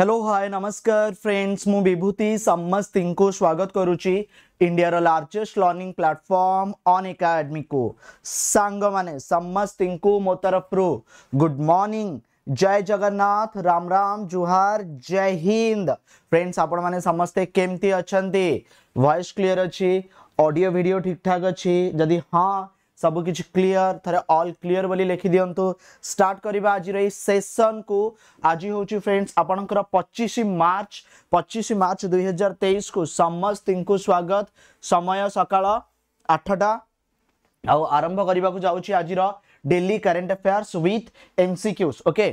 Hello hi नमस्कार friends मु विभूति समस्त को स्वागत करुच्ची इंडिया रो largest learning platform Unacademy को सांग मैंने समस्त को मो तरफ रु गुड मॉर्निंग जय जगन्नाथ राम राम जुहार जय हिंद फ्रेंड्स आपण मैंने समस्ते केमती अच्छा वॉइस क्लियर अच्छी ऑडियो वीडियो ठीक ठाक अच्छी जदि हाँ सब क्लीयर थे अल क्लीयर बोली लिखि दिंतु स्टार्ट करवा आज सेसन को आज हूँ फ्रेंड्स आपणकर पचिश मार्च पचिश मार्च दुई हजार तेईस को समस्त को स्वागत समय सका आठटा आरंभ करने को जाऊँगी आज डेली करेन्ट अफेयर्स विथ सिक्यूज ओके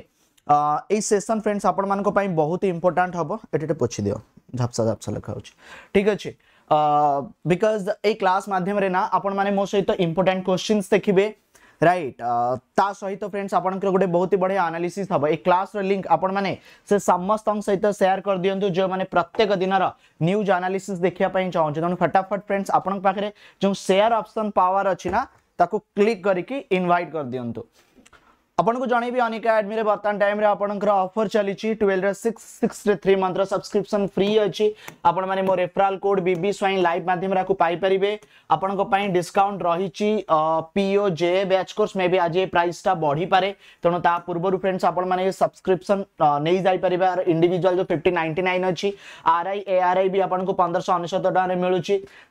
सेसन फ्रेंड्स ফ্রেন্ডস আপনার बहुत ইম্পর্টাট হব এটি পোছি দিও ঝাপসা ঝাপসা লেখা হচ্ছে ঠিক बिकज ए क्लास मध्यम ना आपण सहित इंपोर्टाट क्वेश्चन देखिए राइट ता सहित फ्रेंड्स आपंकर गोटे बहुत ही बढ़िया आनालीसीस हम ये क्लास रिंक आपण से समस्त सहित सेयार कर दिंतु जो मैंने प्रत्येक दिन न्यूज आनालीसीस देखापी चाहते तेनाली फटाफट फ्रेंड्स आपण पाखे जो सेयार अप्सन पावर अच्छी ना ताको क्लिक करके इनवाइट कर दिंतु आपको को अनिका एडमी बर्तमान टाइम रे आपण चली twelve six six three month subscription free अच्छी आपण मैंने मो referral code B Swain live मध्यम पाइपर आपण डिस्काउंट रही पीओ जे बैच कोर्स मे भी आज ये प्राइस टा बढ़ी पाए तेनाली पूर्व फ्रेंड्स आपने सब्सक्रिप्सन नहीं जापर इंडिजुआल जो फिफ्टी नाइंटी नाइन अच्छी R I A R I भी आपको पंद्रह अनेश टकर मिलूँ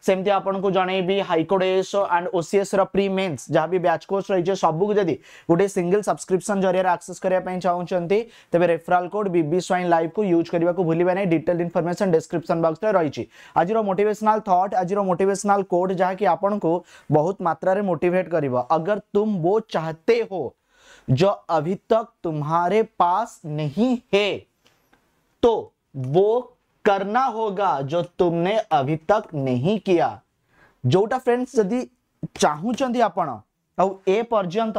सेमती आपको को जनइबी हाइकोर्ट एएस एंड ओसीएस री मेन्स जहाँ भी बैच कोर्स रही है सबको जब गोटे सिंगल सब्सक्रिप्शन जरिया आक्सेस करने चाहते तेज referral code BB Swain live को यूज करने को भूल ना डिटेल इनफर्मेसन डेस्क्रिप्सन बक्स में रही आज मोटेसनाल थट आज मोटेसनाल कोड जहाँकि आपन को बहुत मात्रा मोटिवेट कर अगर तुम वो चाहते हो जो अभी तक तुम्हारे पास नहीं है तो वो करना होगा जो तुमने अभी तक नहीं किया जोटा फ्रेंड्स जदि चाहूँ आपण आउ ए पर्यंत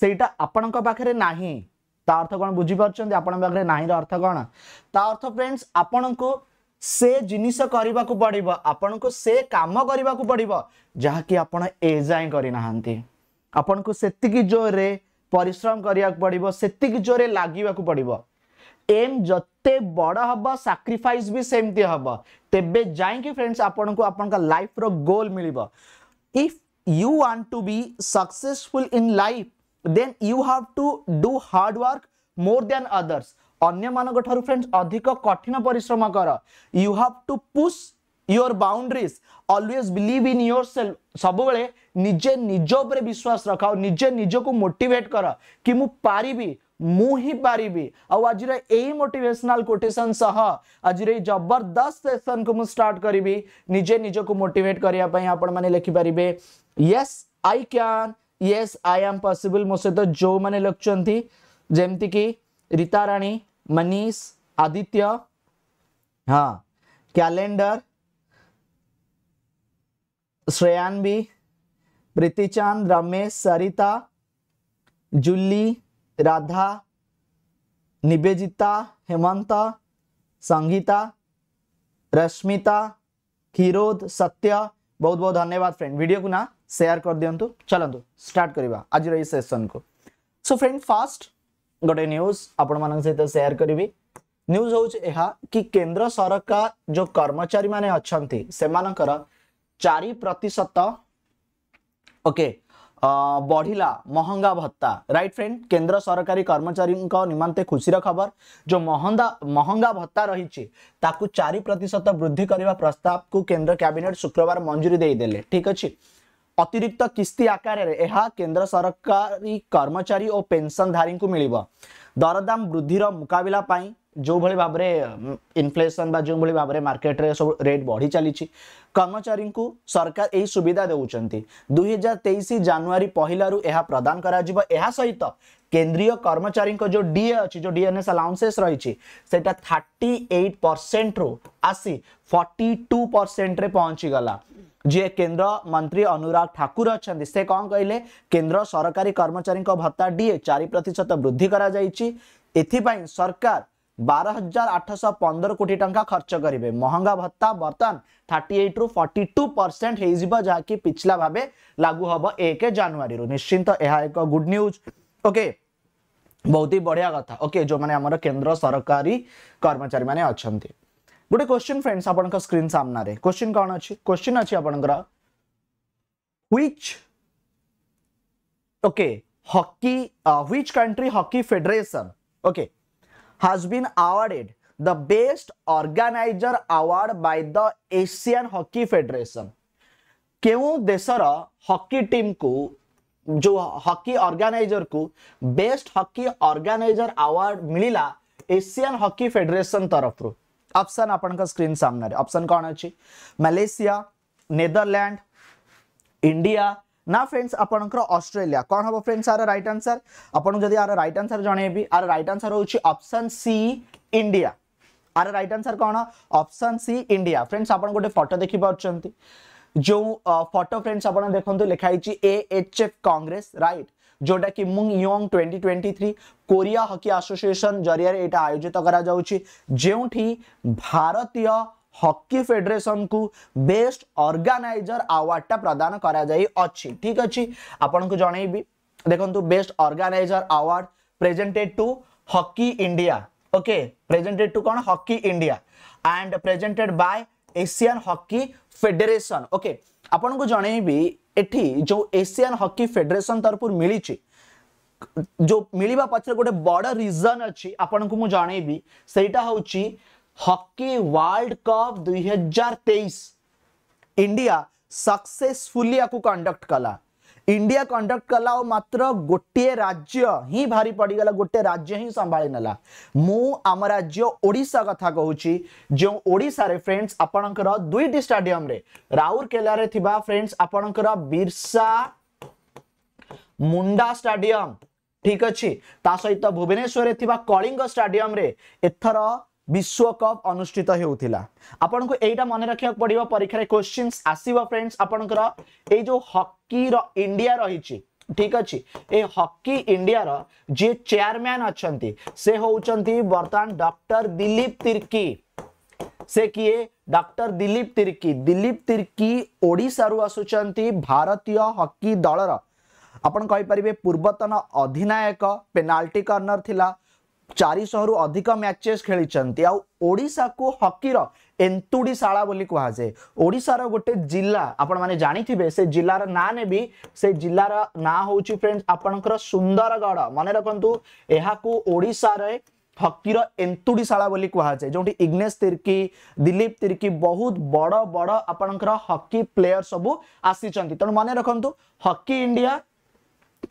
ସେଇଟା ଆପଣଙ୍କ ପାଖରେ ନାହିଁ ତା ଅର୍ଥ କ'ଣ ବୁଝିପାରୁଛନ୍ତି ଆପଣଙ୍କ ପାଖରେ ନାହିଁର ଅର୍ଥ କ'ଣ ତା ଅର୍ଥ ଫ୍ରେଣ୍ଡସ୍ ଆପଣଙ୍କୁ ସେ ଜିନିଷ କରିବାକୁ ପଡ଼ିବ ଆପଣଙ୍କୁ ସେ କାମ କରିବାକୁ ପଡ଼ିବ ଯାହାକି ଆପଣ ଏ ଯାଏଁ କରିନାହାନ୍ତି ଆପଣଙ୍କୁ ସେତିକି ଜୋରରେ ପରିଶ୍ରମ କରିବାକୁ ପଡ଼ିବ ସେତିକି ଜୋରରେ ଲାଗିବାକୁ ପଡ଼ିବ ଏମ୍ ଯେତେ ବଡ଼ ହେବ ସାକ୍ରିଫାଇସ୍ ବି ସେମିତି ହେବ ତେବେ ଯାଇକି ଫ୍ରେଣ୍ଡସ୍ ଆପଣଙ୍କୁ ଆପଣଙ୍କ ଲାଇଫ୍ର ଗୋଲ୍ ମିଳିବ if you want to be successful in life then you have to do hard more than others अन्य ଅନ୍ୟମାନଙ୍କ ଠାରୁ ଫ୍ରେଣ୍ଡସ୍ ଅଧିକ କଠିନ ପରିଶ୍ରମ କର you have to push your boundaries always believe in yourself सब सबुबले निजे निज उपर विश्वास रख निजे निजको मोटिवेट कर कि मु पारिबी मु ही पारिबी आ आज यही मोटिवेशनल कोटेशन सह आज जबरदस्त सेसन को मु स्टार्ट करी निजे निजको मोटिवेट करने आपण लिखिपारे यस आई क्या येस आई एम पसिबल मो सहित जो मैंने लिखुंट जमती कि रीताराणी मनीष आदित्य हाँ कैलेंडर श्रेयान्वी प्रीतिचांद रमेश सरिता जुली राधा निवेजिता हेमंत संगीता रश्मिता किरोद सत्य बहुत बहुत धन्यवाद फ्रेंड वीडियो को ना सेयार कर दिंतु चलतु स्टार्ट करवा आज सेसन को सो फ्रेंड फास्ट गोटे न्यूज आपण सहित सेयार करी न्यूज हूँ यह कि केन्द्र सरकार जो कर्मचारी मैंने अच्छा से मानकर चारि प्रतिशत ओके बढ़ला महंगा भत्ता राइट फ्रेंड केन्द्र सरकारी कर्मचारी निम्ते खुशीर खबर जो महंगा महंगा भत्ता रही चार प्रतिशत वृद्धि करने प्रस्ताव को केन्द्र कैबिनेट शुक्रवार मंजूरी देदे ठीक अच्छे अतिरिक्त किस्ती आकार केन्द्र सरकारी कर्मचारी और पेनसनधारी को मिल दरदाम वृद्धि मुकबिलाई अं, जो भाई भाव में इनफ्लेसन जो भाई भाव में मार्केट सब रेट बढ़ी चली कर्मचारी को सरकार यही सुविधा दुई हजार तेईस जानुरी पहलू यह प्रदान सहित केन्द्रीय कर्मचारी जो डीए अच्छी जो डीएनएस अलाउन्सेस रही थर्टी एट परसेंट रु आसी फर्टी टू परसेंट पहुँचीगला ଯିଏ କେନ୍ଦ୍ର ମନ୍ତ୍ରୀ ଅନୁରାଗ ଠାକୁର ଅଛନ୍ତି ସେ କ'ଣ କହିଲେ କେନ୍ଦ୍ର ସରକାରୀ କର୍ମଚାରୀଙ୍କ ଭତ୍ତା ଡିଏ ଚାରି ପ୍ରତିଶତ ବୃଦ୍ଧି କରାଯାଇଛି ଏଥିପାଇଁ ସରକାର ବାର ହଜାର ଆଠଶହ ପନ୍ଦର କୋଟି ଟଙ୍କା ଖର୍ଚ୍ଚ କରିବେ ମହଙ୍ଗା ଭତ୍ତା ବର୍ତ୍ତମାନ ଥାର୍ଟି ଏଇଟ୍ରୁ ଫର୍ଟି ଟୁ ପରସେଣ୍ଟ ହେଇଯିବ ଯାହାକି ପିଛିଲା ଭାବେ ଲାଗୁ ହେବ ଏକ ଜାନୁଆରୀରୁ ନିଶ୍ଚିନ୍ତ ଏହା ଏକ ଗୁଡ୍ ନ୍ୟୁଜ୍ ଓକେ ବହୁତ ହି ବଢ଼ିଆ କଥା ଓକେ ଯେଉଁମାନେ ଆମର କେନ୍ଦ୍ର ସରକାରୀ କର୍ମଚାରୀମାନେ ଅଛନ୍ତି गोटे क्वेश्चन फ्रेंड्स आपण स्क्रीन सामने क्वेश्चन कौन अच्छी क्वेश्चन अच्छी आपच okay hockey which country hockey federation okay has been awarded the best organiser award by the Asian hockey federation केउ देशर हॉकी टीम को जो हॉकी ऑर्गेनाइजर को बेस्ट हॉकी ऑर्गेनाइजर अवार्ड मिलला एशियन हॉकी फेडरेशन तरफ रू ऑप्शन आपण screen सामने ऑप्शन कौन अच्छी मलेशिया नेदरलैंड इंडिया ना फ्रेंड्स आपंकर ऑस्ट्रेलिया कौन हम फ्रेंड्स आर रईट आंसर आपको जब आर रईट आंसर जनइबी आर रईट आंसर हूँ ऑप्शन सी इंडिया आर रईट आंसर कौन ऑप्शन सी इंडिया फ्रेंड्स आप गोटे फटो देखिपार जो फटो फ्रेंड्स आप देखते लिखाई A H F congress right जोटा कि मुंग योंग 2023 कोरिया हॉकी एसोसिएशन जरिया एटा आयोजित करा जाउची जेउठी भारतीय हॉकी फेडरेशन को बेस्ट ऑर्गेनाइजर अवार्ड टा प्रदान करा जाई अछि ठीक अछि आपन को जणैबी देखंतु best organiser award presented to hockey India okay presented to कौन hockey India and presented by Asian hockey federation okay आपन को जणैबी जो एशियन हॉकी फेडरेशन तरफ मिली जो मिलवा पचर गोटे बड़ रिजन अच्छी आपन को जन से हूँ हॉकी वर्ल्ड कप तेईस इंडिया सक्सेसफुली सक्सेसफुल कंडक्ट कला ইন্ডিয়া কন্ডক্ট কলা ও মাত্র গোটিয়ে রাজ্য হি ভারি পড়িগলা গোটিয়ে রাজ্য হি সম্ভাড়ি নেলা মু আম রাজ্য ওড়িশা কথা কହୁছি যে ওড়িশার ফ্রেন্ডস আপনার দুইটি স্টাডিয়ামে রাউরকেলার থিবা ফ্রেন্ডস আপনার বিরসা মুন্ডা স্টাডিয়াম ঠিক ଅଛି ତା ସହିତ ଭୁବନେଶ୍ୱରରେ ଥିବା କଳିଙ୍ଗ ଷ୍ଟାଡିୟମରେ ଏଥର विश्वकप अनुषित होपण को यहाँ मन रखा पड़ो परीक्षा क्वेश्चन आसो फ्रेंड्स आपणकर यो हकी इंडिया रही ठीक अच्छे ए हकी इंडिया रो जी चेयरमैन अच्छा से हूँ बर्तमान डॉक्टर दिलीप तिर्की से किए डॉक्टर दिलीप तिर्की दिलीप तिर्की ओडार भारतीय हकी दल रही पूर्वतन अधिनायक पेनाल्टी कर्णर थी ଚାରିଶହରୁ ଅଧିକ ମ୍ୟାଚେସ୍ ଖେଳିଛନ୍ତି ଆଉ ଓଡ଼ିଶାକୁ ହକିର ଏନ୍ତୁଡ଼ିଶାଳା ବୋଲି କୁହାଯାଏ ଓଡ଼ିଶାର ଗୋଟେ ଜିଲ୍ଲା ଆପଣମାନେ ଜାଣିଥିବେ ସେ ଜିଲ୍ଲାର ନାଁ ନେବି ସେ ଜିଲ୍ଲାର ନାଁ ହେଉଛି ଫ୍ରେଣ୍ଡ ଆପଣଙ୍କର ସୁନ୍ଦରଗଡ଼ ମନେ ରଖନ୍ତୁ ଏହାକୁ ଓଡ଼ିଶାରେ ହକିର ଏନ୍ତୁଡ଼ିଶାଳା ବୋଲି କୁହାଯାଏ ଯେଉଁଠି ଇଗ୍ନେଶ ତିର୍କି ଦିଲ୍ଲୀପ ତିର୍କି ବହୁତ ବଡ଼ ବଡ଼ ଆପଣଙ୍କର ହକି ପ୍ଲେୟର ସବୁ ଆସିଛନ୍ତି ତେଣୁ ମନେ ରଖନ୍ତୁ ହକି ଇଣ୍ଡିଆ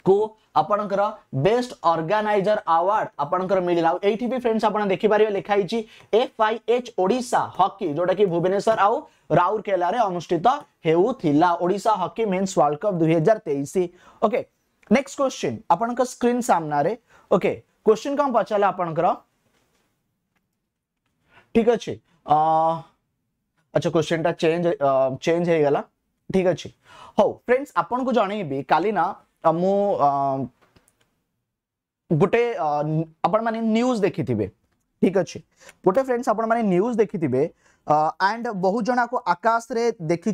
को आपंकर बेस्ट ऑर्गेनाइजर अवार्ड आपंकर मिलला एठी भी फ्रेंड्स आपन देखि पारियो लिखाई छि एफआईएच ओडिसा हॉकी जोटा कि भुवनेश्वर आउ राउरकेला रे अनुष्ठित हेउथिला Odisha hockey men's world cup 2023 okay next question आपंकर स्क्रीन सामना रे ओके क्वेश्चन कम पचाला आपंकर ठीक अछि अ अच्छा क्वेश्चन टा चेंज चेंज हे गेला ठीक अछि हो फ्रेंड्स आपन को जणेबी काली ना मु गोटे आपज देखि ठीक अच्छे गोटे फ्रेंड्स आपज देखि एंड बहुत जना को आकाश रे देखी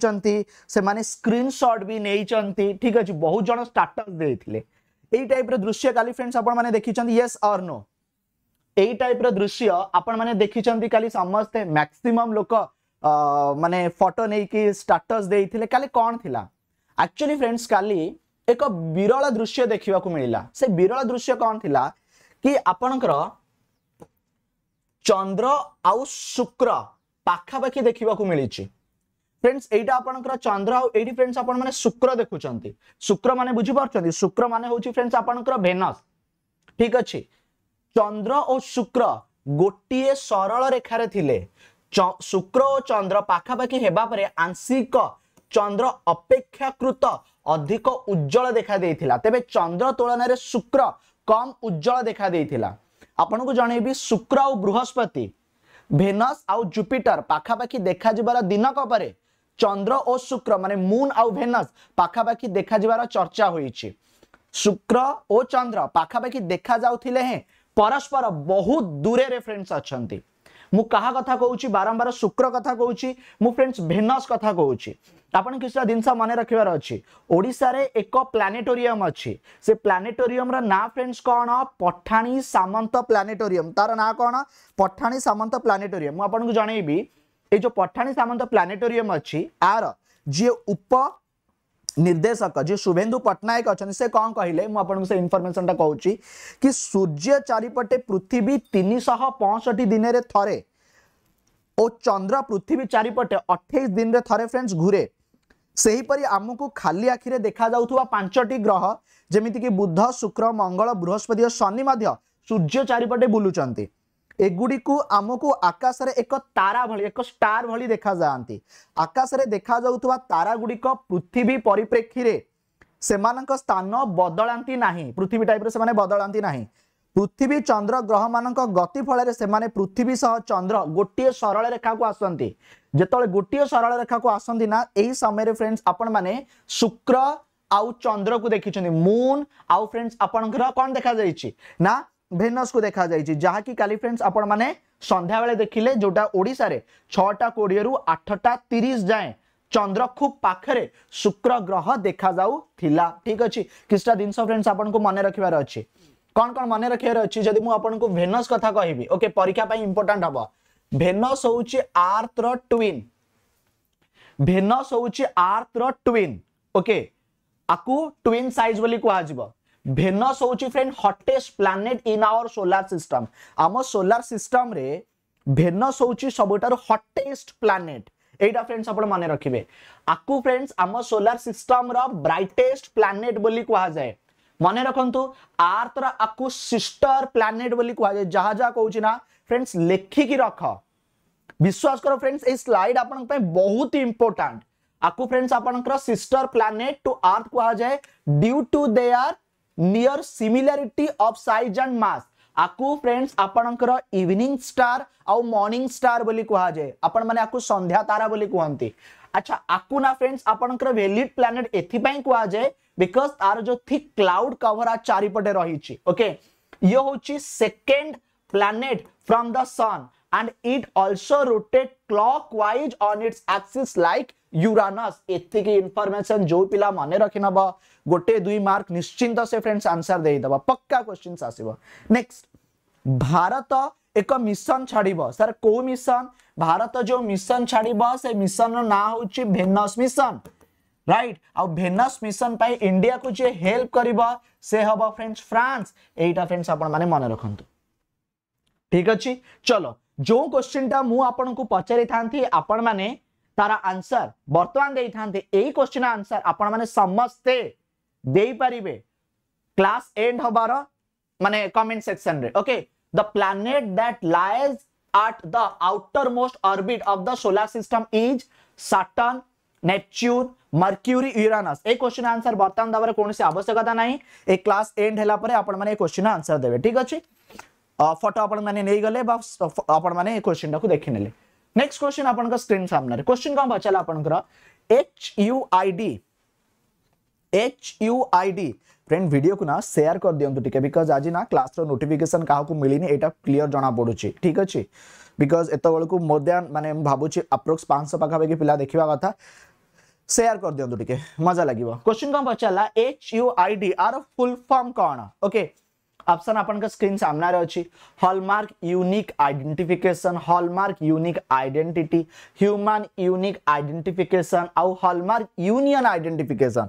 से माने स्क्रीनशॉट भी नहीं चंती ठीक अच्छे बहुत जन स्टाटस देते यही टाइप रृश्य कल फ्रेंड्स आपने देखी येस अर नो यही टाइप रृश्य आपने देखी कल समस्ते मैक्सीम लोक मानने फटो नहीं कि स्टाटस देते कल कौन थी एक्चुअली फ्रेंड्स कल ଏକ ବିରଳ ଦୃଶ୍ୟ ଦେଖିବାକୁ ମିଳିଲା ସେ ବିରଳ ଦୃଶ୍ୟ କ'ଣ ଥିଲା କି ଆପଣଙ୍କର ଚନ୍ଦ୍ର ଆଉ ଶୁକ୍ର ପାଖାପାଖି ଦେଖିବାକୁ ମିଳିଛି ফ্রেন্ডস এইটা আপনার চন্দ্র এইটি ফ্রেন্ডস আপনার শুক্র দেখুম শুক্র মানে বুঝিপারছেন শুক্র মানে হচ্ছে ফ্রেন্ডস আপনার ভেনস ঠিক আছে চন্দ্র ও শুক্র গোটিয়ে সরল রেখার লে শুক্র ও চন্দ্র পাখাপাখি হওয়া পরে আংশিক চন্দ্র অপেক্ষাকৃত অধিক উজ্জ্বল দেখাদেইଥିଲା ତେବେ ଚନ୍ଦ୍ର ତୁଳନାରେ ଶୁକ୍ର କମ୍ ଉଜ୍ଜଳ ଦେଖାଦେଇଥିଲା ଆପଣଙ୍କୁ ଜଣେଇବି ଶୁକ୍ର ଆଉ ବୃହସ୍ପତି ଭେନସ୍ ଆଉ ଜୁପିଟର ପାଖାପାଖି ଦେଖାଯିବାର ଦିନକ ପରେ ଚନ୍ଦ୍ର ଓ ଶୁକ୍ର ମାନେ ମୁନ୍ ଆଉ ଭେନସ୍ ପାଖାପାଖି ଦେଖାଯିବାର ଚର୍ଚ୍ଚା ହୋଇଛି ଶୁକ୍ର ଓ ଚନ୍ଦ୍ର ପାଖାପାଖି ଦେଖାଯାଉଥିଲେ ହେଁ ପରସ୍ପର ବହୁତ ଦୂରରେ ଫ୍ରେଣ୍ଡସ୍ ଅଛନ୍ତି ମୁଁ କାହା କଥା କହୁଛି ବାରମ୍ବାର ଶୁକ୍ର କଥା କହୁଛି ମୁଁ ଫ୍ରେଣ୍ଡସ୍ ଭେନସ୍ କଥା କହୁଛି ଆପଣ କିଛି ଜିନିଷ ମନେ ରଖିବାର ଅଛି ଓଡ଼ିଶାରେ ଏକ ପ୍ଲାନେଟୋରିୟମ୍ ଅଛି ସେ ପ୍ଲାନେଟୋରିୟମ୍ର ନାଁ ଫ୍ରେଣ୍ଡସ୍ କ'ଣ ପଠାଣି ସାମନ୍ତ ପ୍ଲାନେଟୋରିୟମ୍ ତାର ନାଁ କ'ଣ ପଠାଣି ସାମନ୍ତ ପ୍ଲାନେଟୋରିୟମ୍ ମୁଁ ଆପଣଙ୍କୁ ଜଣେଇବି ଏ ଯେଉଁ ପଠାଣି ସାମନ୍ତ ପ୍ଲାନେଟୋରିୟମ୍ ଅଛି ଆର ଯିଏ ଉପ ନିର୍ଦ୍ଦେଶକ ଯିଏ ଶୁଭେନ୍ଦୁ ପଟ୍ଟନାୟକ ଅଛନ୍ତି ସେ କ'ଣ କହିଲେ ମୁଁ ଆପଣଙ୍କୁ ସେ ଇନଫର୍ମେସନ୍ଟା କହୁଛି କି ସୂର୍ଯ୍ୟ ଚାରିପଟେ ପୃଥିବୀ ତିନିଶହ ପଞ୍ଚଷଠି ଦିନରେ ଥରେ ଓ ଚନ୍ଦ୍ର ପୃଥିବୀ ଚାରିପଟେ ଅଠେଇଶ ଦିନରେ ଥରେ ଫ୍ରେଣ୍ଡସ୍ ଘୁରେ ସେହିପରି ଆମକୁ ଖାଲି ଆଖିରେ ଦେଖାଯାଉଥିବା ପାଞ୍ଚଟି ଗ୍ରହ ଯେମିତିକି ବୁଧ ଶୁକ୍ର ମଙ୍ଗଳ ବୃହସ୍ପତି ଓ ଶନି ମଧ୍ୟ ସୂର୍ଯ୍ୟ ଚାରିପଟେ ବୁଲୁଛନ୍ତି ଏଗୁଡ଼ିକୁ ଆମକୁ ଆକାଶରେ ଏକ ତାରା ଭଳି ଏକ ଷ୍ଟାର ଭଳି ଦେଖାଯାଆନ୍ତି ଆକାଶରେ ଦେଖାଯାଉଥିବା ତାରା ଗୁଡ଼ିକ ପୃଥିବୀ ପରିପ୍ରେକ୍ଷୀରେ ସେମାନଙ୍କ ସ୍ଥାନ ବଦଳାନ୍ତି ନାହିଁ ପୃଥିବୀ ଟାଇପ୍ର ସେମାନେ ବଦଳାନ୍ତି ନାହିଁ ପୃଥିବୀ ଚନ୍ଦ୍ର ଗ୍ରହମାନଙ୍କ ଗତି ଫଳରେ ସେମାନେ ପୃଥିବୀ ସହ ଚନ୍ଦ୍ର ଗୋଟିଏ ସରଳ ରେଖାକୁ ଆସନ୍ତି ଯେତେବେଳେ ଗୋଟିଏ ସରଳ ରେଖାକୁ ଆସନ୍ତି ନା ଏହି ସମୟରେ ଫ୍ରେଣ୍ଡସ୍ ଆପଣମାନେ ଶୁକ୍ର ଆଉ ଚନ୍ଦ୍ରକୁ ଦେଖିଛନ୍ତି ମୁନ୍ ଆଉ ଫ୍ରେଣ୍ଡସ୍ ଆପଣଙ୍କର କ'ଣ ଦେଖାଯାଇଛି ନା ଭେନସକୁ ଦେଖାଯାଇଛି ଯାହାକି କାଲି ଫ୍ରେଣ୍ଡସ୍ ଆପଣମାନେ ସନ୍ଧ୍ୟାବେଳେ ଦେଖିଲେ ଯେଉଁଟା ଓଡ଼ିଶାରେ ଛଅଟା କୋଡ଼ିଏରୁ ଆଠଟା ତିରିଶ ଯାଏଁ চন্দ্র খুব পাখে শুক্র গ্রহ দেখা যাও ঠিক আছে কিছুটা জিনিস ফ্রেন্ডস আপনার মনে রাখবার অ कौन कौन मन रखे अच्छी जब मुझे भेनस कथ कह ओके परीक्षा इंपोर्टाट हम भेनस हूँ आर्थ ट्विन भेनस हूँ आर्थ ट्विन ओके आपको ट्विन सैज बोली कह भेनस हूँ friend hottest planet in our solar system आम सोलार सिस्टम रे भेनस हूँ सबुठ हटेस्ट प्लानेट এইটা फ्रेंड्स আপনার মনে रखिए আকু फ्रेंड्स আমার সোলার सिस्टम র ব্রাইটেস্ট প্ল্যানেট বলি কুয়া যায় মনে রাখতু আর্থ আকু সিস্টর প্ল্যানেট বলে কুহযায় যা যা কৌছি না ফ্রেন্ডস লেখিকি রখ বিশ্বাস কর ফ্রেন্ডস এই স্লাইড আপনার বহুত ইম্পর্টাট আকু ফ্রেন্ডস আপনার সিস্টর প্ল্যানেট টু আর্থ কুহযায় due to they are near similarity of size and mass আকু ফ্রেন্ডস আপনার ইভিনিং স্টার আউ মর্নিং স্টার বলে কুহযায় আপন মানে আকু সন্ধ্যা তারা বলে কুহতি अच्छा आकुना फ्रेंड्स आपणकर वेलिड प्लानेट एथिपाई जाए बिकॉज़ तार जो थिक क्लाउड कवर आ चारिपटे रही ओके ये हूँ second planet from the sun and it also rotate clockwise on its axis like uranus एथिके इंफॉर्मेशन जो पिला माने रखिना गोटे दुई मार्क निश्चिंत से फ्रेंड्स आंसर दे दबा पक्का क्वेश्चंस आसीबो नेक्स्ट भारत एक मिशन छाड़ी सर को मिशन भारत जो मिशन छाड़ मिशन ना हूँ भेनस मिशन राइट आनस मिशन इंडिया को जी हेल्प कर फ्रांस यहीटा फ्रेंड्स आपने मन रखु ठीक अच्छे चलो जो क्वेश्चन टाइम मुझे पचारि था तार आंसर बर्तमान दे था क्वेश्चन आंसर आपण समस्ते क्लास एंड हबार मानने comment section okay the planet that lies at the outermost orbit of the solar system is Saturn, Neptune, Mercury, Uranus. ए क्वेश्चन आंसर बर्तमान दबार कौन आवश्यकता ना ए क्लास एंड है आपण मैंने क्वेश्चन आंसर देवे ठीक अच्छे फटो आपण मैंने नहीं गले आपण मैंने क्वेश्चन टाक देखने नेक्स्ट क्वेश्चन आपण स्क्रीन सामने क्वेश्चन कौन पचारा आपंकर H U I D H U I D friend video को ना सेयार कर ठीक है बिकज आज ना क्लास रोटिफिकेसन क्या मिलनी यहाँ क्लीयर जना पड़ू ठीक अच्छे बिकज एत बेलू मोर दैन मानते भावुँ आप्रोक्स पाँच पाखापाखि पिला देखा कथा सेयार कर दिंतु टी मजा लगे क्वेश्चन कौन पचारा एच यू आई डी आर फुल फॉर्म कौन ओके ऑप्शन आपंक स्क्रीन सामनार अच्छी hallmark unique identification hallmark unique identity human unique identification आउ हॉलमार्क यूनियन आइडेंटिफिकेशन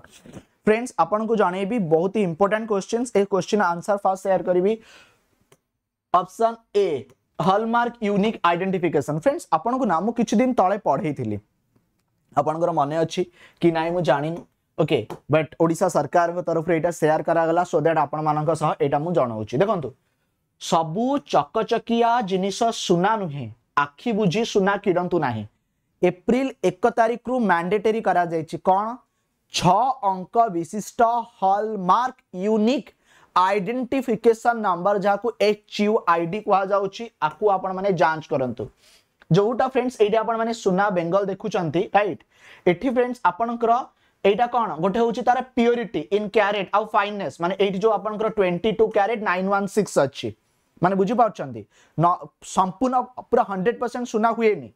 फ्रेंड्स आपण को जनइबी बहुत ही इंपोर्टां क्वेश्चन ए क्वेश्चन आंसर फास्ट सेयार करी option A hallmark unique identification friends आपण को नाम किछ दिन तळे पढ़ई ଆପଣଙ୍କର ମନେ ଅଛି କି ନାହିଁ ମୁଁ ଜାଣିନି ଓକେ ବଟ୍ ଓଡ଼ିଶା ସରକାରଙ୍କ ତରଫରୁ ଏଇଟା ସେୟାର କରାଗଲା ସୋ ଦ୍ୟାଟ୍ ଆପଣମାନଙ୍କ ସହ ଏଇଟା ମୁଁ ଜଣାଉଛି ଦେଖନ୍ତୁ ସବୁ ଚକଚକିଆ ଜିନିଷ ସୁନା ନୁହେଁ ଆଖି ବୁଝି ସୁନା କିଣନ୍ତୁ ନାହିଁ ଏପ୍ରିଲ ଏକ ତାରିଖରୁ ମ୍ୟାଣ୍ଡେଟେରୀ କରାଯାଇଛି କ'ଣ ছ অঙ্ক বিশিষ্ট হলমার্ক ୟୁନିକ୍ ଆଇଡେଣ୍ଟିଫିକେସନ୍ ନମ୍ବର ଯାହାକୁ ଏଚ୍ ୟୁ ଆଇ ଡି କୁହାଯାଉଛି ଆକୁ ଆପଣମାନେ ଯାଞ୍ଚ କରନ୍ତୁ ଯେଉଁଟା ଫ୍ରେଣ୍ଡସ୍ ଏଇଠି ଆପଣମାନେ ସୁନା ବେଙ୍ଗଲ ଦେଖୁଛନ୍ତି ରାଇଟ୍ ଏଠି ଫ୍ରେଣ୍ଡସ୍ ଆପଣଙ୍କର এইটা কোণ গোটে হচ্ছে তার পিওরিটি ইন ক্যারেট আউ ফাইনেস মানে এইটি যে আপনার twenty two carat nine one six অছি মানে বুঝিপারছেন সম্পূর্ণ পুরা হন্ড্রেড পরসেন্ট সুনা হুয়েনি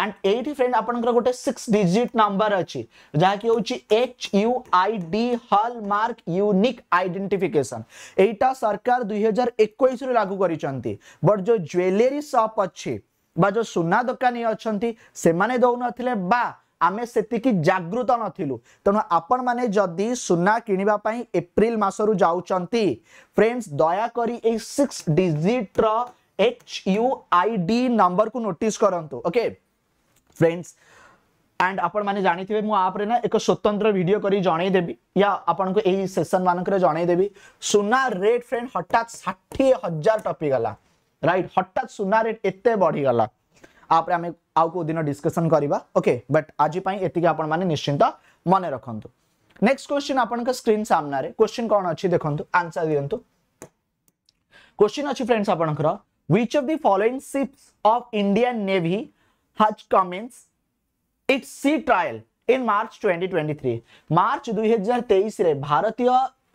ଆଣ୍ଡ ଏଇଠି ଫ୍ରେଣ୍ଡ ଆପଣଙ୍କର ଗୋଟେ ସିକ୍ସ ଡିଜିଟ୍ ନମ୍ବର ଅଛି ଯାହାକି ହେଉଛି H U I D hallmark unique identification ଏଇଟା ସରକାର ଦୁଇ ହଜାର ଏକୋଇଶରୁ ଲାଗୁ କରିଛନ୍ତି ବଟ୍ ଯେଉଁ ଜୁଏଲେରୀ ସପ୍ ଅଛି বা যে সুনা দোকানী অনেক সে দৌনলে বা আমি সেতিকি জাগৃত নথিলু তেমন আপন মানে যদি সুনা কিনিবা পাই এপ্রিল মাসরু যাচ্ছেন ফ্রেন্ডস দয়াকরি এই সিক্স ডিজিট্র H U I D number কু নোটিস করতু ওকে फ्रेंड्स एंड आपण माने जानिथिबे मु आप ना एक स्वतंत्र वीडियो करी जणई देबी या आपण को एही सेशन मानक रे जणई देबी सुना रेट फ्रेंड हटात 60000 टपी गला राइट हटात सुना रेट एत्ते बढी गला आप हमें आउ को दिन डिस्कशन करबा ओके बट आज पई एतिके आपण माने निश्चिंत मन रखंतु नेक्स्ट क्वेश्चन आपण को स्क्रीन सामना रे क्वेश्चन कोन अछि देखंतु आंसर दियंतु क्वेश्चन अछि फ्रेंड्स आपण कर which of the following ships of Indian navy has commenced its sea trial in March 2023 March 2023 रे भारतीय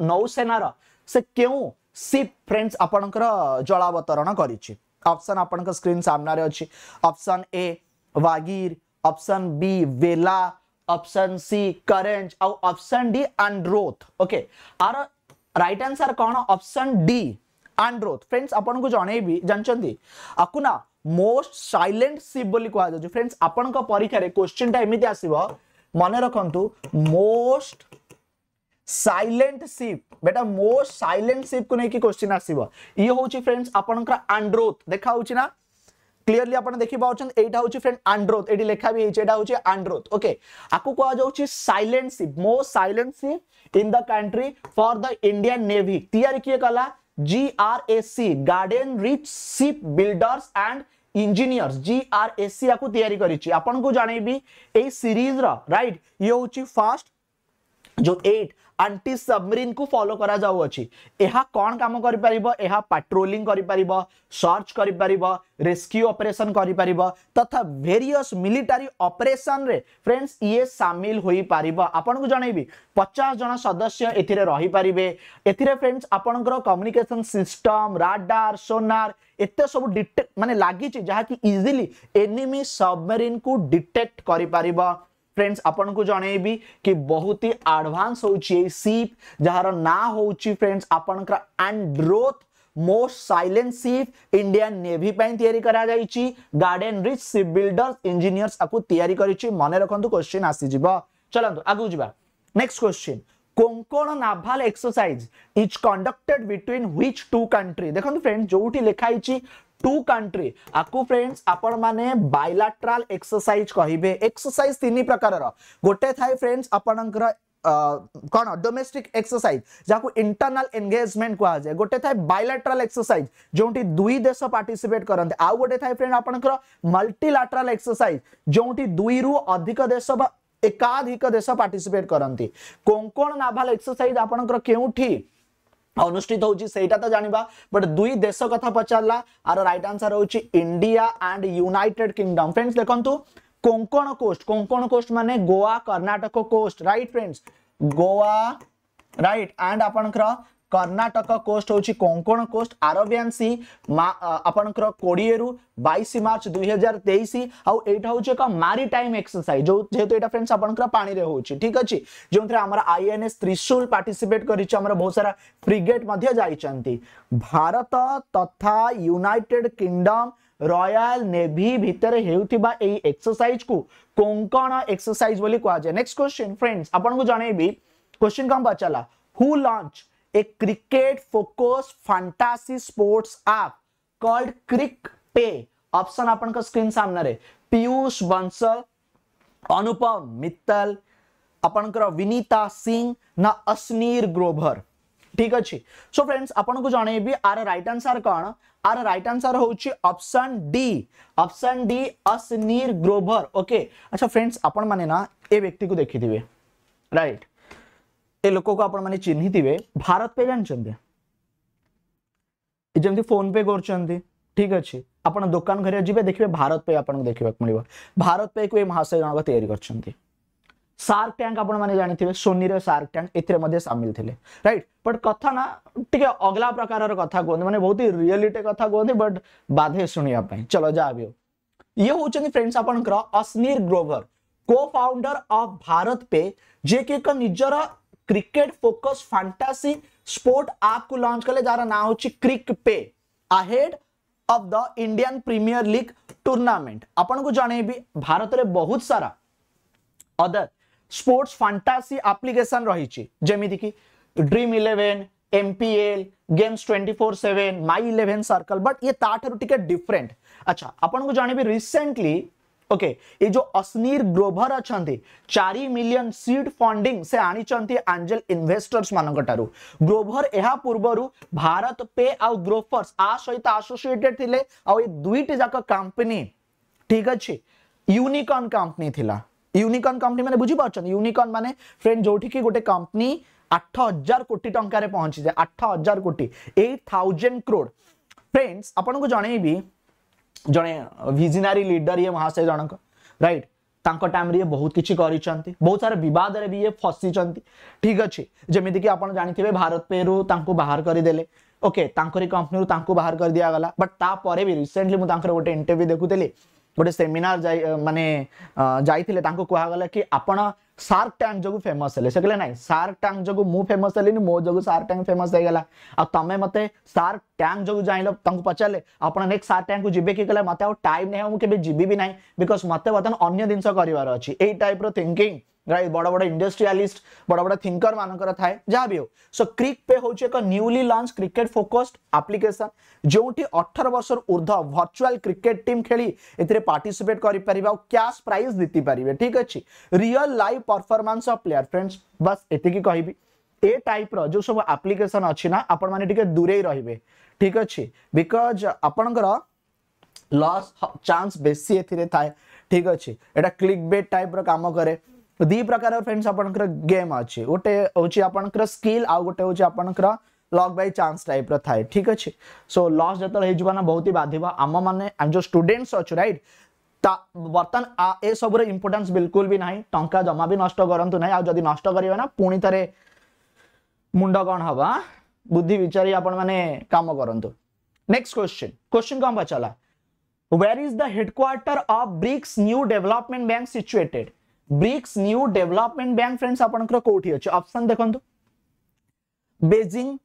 नौसेनार से क्यों शिप फ्रेंड्स आपणकर जलावतरण करिछि ऑप्शन आपणकर स्क्रीन सामना रे अछि option A Vagir option B Vela option C Karanj और ऑप्शन डी अंड्रोथ ओके आर राइट आंसर कौन ऑप्शन डी अंड्रोथ फ्रेंड्स आपन को जणेबी जानचंदी आकुना मोस्ट साइलेंट सिप बोली कहा जाए फ्रेंड्स आपण परीक्षा क्वेश्चन टाइम आसव मन रखु मोस्ट साइलेंट सिप बेटा मोस्ट साइलेंट सिप को लेकिन क्वेश्चन आसव ये हूँ फ्रेंड्स आपंकर आंड्रोथ देखा ना क्लीयरली आप देख पाचे फ्रेंड आंड्रोथ ये लिखा भी है आंड्रोथ ओके आपको कह जा silent ship most silent ship in the country for the Indian navy या किए कला G R S E garden reach ship builders and engineers G R S E आपको तैयारी करी आपन को जानइबी ए सीरीज रा राइट ये होची फास्ट जो एट ଆଣ୍ଟି ସବମେରିନ୍କୁ ଫଲୋ କରାଯାଉଅଛି ଏହା କ'ଣ କାମ କରିପାରିବ ଏହା ପାଟ୍ରୋଲିଂ କରିପାରିବ ସର୍ଚ୍ଚ କରିପାରିବ ରେସ୍କ୍ୟୁ ଅପରେସନ୍ କରିପାରିବ ତଥା ଭେରିୟସ୍ ମିଲିଟାରୀ ଅପରେସନ୍ରେ ଫ୍ରେଣ୍ଡସ୍ ଇଏ ସାମିଲ ହୋଇପାରିବ ଆପଣଙ୍କୁ ଜଣେଇବି ପଚାଶ ଜଣ ସଦସ୍ୟ ଏଥିରେ ରହିପାରିବେ ଏଥିରେ ଫ୍ରେଣ୍ଡସ୍ ଆପଣଙ୍କର କମ୍ୟୁନିକେସନ୍ ସିଷ୍ଟମ୍ ରାଡାର୍ ସୋନାର୍ ଏତେ ସବୁ ଡିଟେକ୍ଟ ମାନେ ଲାଗିଛି ଯାହାକି ଇଜିଲି ଏନିମି ସବମେରିନ୍କୁ ଡିଟେକ୍ଟ କରିପାରିବ फ्रेंड्स आपण को जनइबी कि बहुत ही आडभांस होची सीप जहार ना होची फ्रेंड्स आपनकर Androth most silent ship Indian navy तैयारी कराई garden reach ship builders engineers तैयारी मन रखु क्वेश्चन आसीज चलो आगे जावा next question Konkan naval exercise is conducted between which two country देखो फ्रेंड जो लिखाई টু কান্ট্রি আকু ফ্রেন্ডস আপন মানে বাইলাট্রাল এক্সরসাইজ কহিবে এক্সরসাইজ তিনি প্রকারর গোটে থাই ফ্রেন্ডস আপনকৰ কোন ডোমেস্টিক এক্সরসাইজ যাকু ইন্টারনাল এনগেজমেন্ট কোয়া যায় গোটে থাই বাইলাট্রাল এক্সরসাইজ যোনটি দুই দেশ পার্টিসিপেট করতে আউ গোটে থাই ফ্রেন্ড আপনকৰ মাল্টিলাট্রাল এক্সরসাইজ যোনটি দুই রু অধিক দেশ বা একাধিক দেশ পার্টিসিপেট করতে কোঙ্কণ নাভাল এক্সরসাইজ আপনকৰ কেউঠি अनुषित होता तो जानवा बट दुई देश कथ पचारा आर रईट आंसर हूँ India and united kingdom friends देखो कोंकण कोस्ट कोंकण कोस्ट मान Goa Karnataka coast right friends Goa right and आपंकर कर्णाटक कोस्ट हूँ कोंकण कोस्ट आरबियान सी आपणकर कोड़े रु बैश मार्च दुई हजार तेईस आउ ये एक मारी टाइम एक्सरसाइज जो जेहतु यहाँ फ्रेंड्स आपण पाने हूँ ठीक अच्छे जो आम I N S Trishul participate कर बहुत सारा फ्रिगेट जाती भारत तथा यूनाइटेड किंगडम रॉयल नेवी भितर हेउथिबा एक्सरसाइज को कोंकण एक्सरसाइज बोली कहा जाए नेक्स्ट क्वेश्चन फ्रेंड्स आपको को क्वेश्चन कम पचारा who launch a cricket focus fantasy sports app called CricPe option आपन का स्क्रीन सामने रे पीयूष बंसल अनुपम मित्तल अपन कर विनीता सिंह ना अश्नीर ग्रोभर ठीक अच्छे सो फ्रेंड्स आपन को जाने भी आर राइट आंसर कौन our right answer option D option D Ashneer Grover okay अच्छा फ्रेंड्स आपन माने ना ये व्यक्ति को देखी थे राइट તે લોકો કો આપણને ચિન્હી થીવે ભારત પે જન ચંતે ઈજેમ ફોન પે ગોર ચંતે ઠીક અછી આપણ દוקાન ઘર જીબે દેખિવે ભારત પે આપણ દેખવાક મળિબો ભારત પે કો મહાસય જનબ તૈયાર કરચંતે સાર્ક ટાંક આપણ મન જાની થીવે સોનીર સાર્ક ટાંક ઇતરે મધે સામેલ થિલે રાઈટ બટ કથા ના ઠીકે અગલા પ્રકારર કથા ગોન મને બહુત રીઅલિટી કથા ગોન બટ બાધે સુણિયા પય ચલો જા આવિયો ય હોચં ફ્રેન્ડસ આપણકો Ashneer Grover cofounder of BharatPe જે કે કો નિજર cricket focus fantasy sport app को लॉन्च कर जा रहा ना हो CricPe ahead of the Indian premier league tournament अपन को जनेबी भारत रे बहुत सारा अदर स्पोर्ट्स फैंटासी एप्लीकेशन रही जमीती की dream eleven MPL games twenty four 7 my 11 circle but ये ताठारु टिके डिफरेंट अच्छा अपन को जनेबी रिसेंटली ওকে ଏ ଯୋଉ ଅସ୍ନୀର ଗ୍ରୋଭର ଅଛନ୍ତି ଚାରି ମିଲିୟନ ସିଡ୍ ଫଣ୍ଡିଂ ସେ ଆଣିଛନ୍ତି ଆଞ୍ଜେଲ ଇନଭେଷ୍ଟର୍ସ ମାନଙ୍କ ଠାରୁ ଗ୍ରୋଭର ଏହା ପୂର୍ବରୁ ଭାରତ ପେ ଆଉ ଗ୍ରୋଫର୍ସ ଆ ସହିତ ଆସୋସିଏଟେଡ୍ ଥିଲେ ଆଉ ଏ ଦୁଇଟି ଯାକ କମ୍ପାନୀ ଠିକ ଅଛି ୟୁନିକର୍ନ କମ୍ପାନୀ ଥିଲା ୟୁନିକର୍ନ କମ୍ପାନୀ ମାନେ ବୁଝିପାରୁଛନ୍ତି ୟୁନିକର୍ନ ମାନେ ଫ୍ରେଣ୍ଡ ଯୋଉଠିକି ଗୋଟେ କମ୍ପାନୀ ଆଠ ହଜାର କୋଟି ଟଙ୍କାରେ ପହଞ୍ଚିଯାଏ ଆଠ ହଜାର କୋଟି ଏଇଟ୍ ଥାଉଜେଣ୍ଡ କ୍ରୋଡ଼ ଫ୍ରେଣ୍ଡସ୍ ଆପଣଙ୍କୁ ଜଣେଇବି ଜଣେ ଭିଜିନାରୀ ଲିଡର ଇଏ ମହାଶୟ ଜଣକ ରାଇଟ୍ ତାଙ୍କ ଟାଇମ୍ରେ ଇଏ ବହୁତ କିଛି କରିଛନ୍ତି ବହୁତ ସାରା ବିବାଦରେ ବି ଇଏ ଫସିଛନ୍ତି ଠିକ୍ ଅଛି ଯେମିତିକି ଆପଣ ଜାଣିଥିବେ ଭାରତ ପେରୁ ତାଙ୍କୁ ବାହାର କରିଦେଲେ ଓକେ ତାଙ୍କରି କମ୍ପାନୀରୁ ତାଙ୍କୁ ବାହାର କରିଦିଆଗଲା ବଟ୍ ତାପରେ ବି ରିସେଣ୍ଟଲି ମୁଁ ତାଙ୍କର ଗୋଟେ ଇଣ୍ଟରଭ୍ୟୁ ଦେଖୁଥିଲି ଗୋଟେ ସେମିନାର ଯାଇ ମାନେ ଯାଇଥିଲେ ତାଙ୍କୁ କୁହାଗଲା କି ଆପଣ सार्क ट्यांक जो फेमस है से ना सार्क ट्यांक जो मु फेमस हेली मो जो सार्क ट्यांक फेमस होगा आ तुम मत सार्क टैंक जो जान पचारे आप नेक्स्ट सार्क टैंक को जी कि कहला मत टाइम नहीं ना मुझे जी भी ना बिकज मत बर्तमान अगर जिन करार अच्छी यही टाइप रिंकिंग राइट बड़ बड़ इंडस्ट्रियालीस्ट बड़ बड़ थिंकर मानकर थाए जहाँ भी हो सो क्रिक पे हूँ एक newly launch cricket focused application जो अठर वर्ष ऊर्ध भर्चुआल क्रिकेट टीम खेली ए पार्टिसिपेट करें और क्या प्राइज जीति पारे ठीक अच्छे real live performance of player friends बस एति कह ए टाइप रो जो सब आप्लिकेसन अच्छी ना आपण मैंने दूरे रे ठीक अच्छे बिकज आपणकर लस चान्स बेसी ए थाए ঠিক আছে এটা ক্লিক বেট টাইপর কাম করে दि प्रकार फ्रेंड्स आपण गेम अच्छे गोटे हूँ आपण स्किल आउ गए हूँ आपण लक बै चान्स टाइप थाए ठीक अच्छे सो लस जो ना बहुत ही बाधिब आम मैंने जो स्टूडेंट्स अच्छे रईट बर्तमान ए सब इंपोर्टान्स बिल्कुल भी ना टा जमा भी नष्ट करूँ ना आदि नष्ट करेंगे ना पुणी थे मुंड कौन हवा बुद्धि विचारी आपण मैंने करूँ नेक्स्ट क्वेश्चन क्वेश्चन कौन पचारा where is the headquarter of BRICS new development bank situated BRICS new development bank friends आपंकर कौटी अच्छे अपसन देखु बेजिंग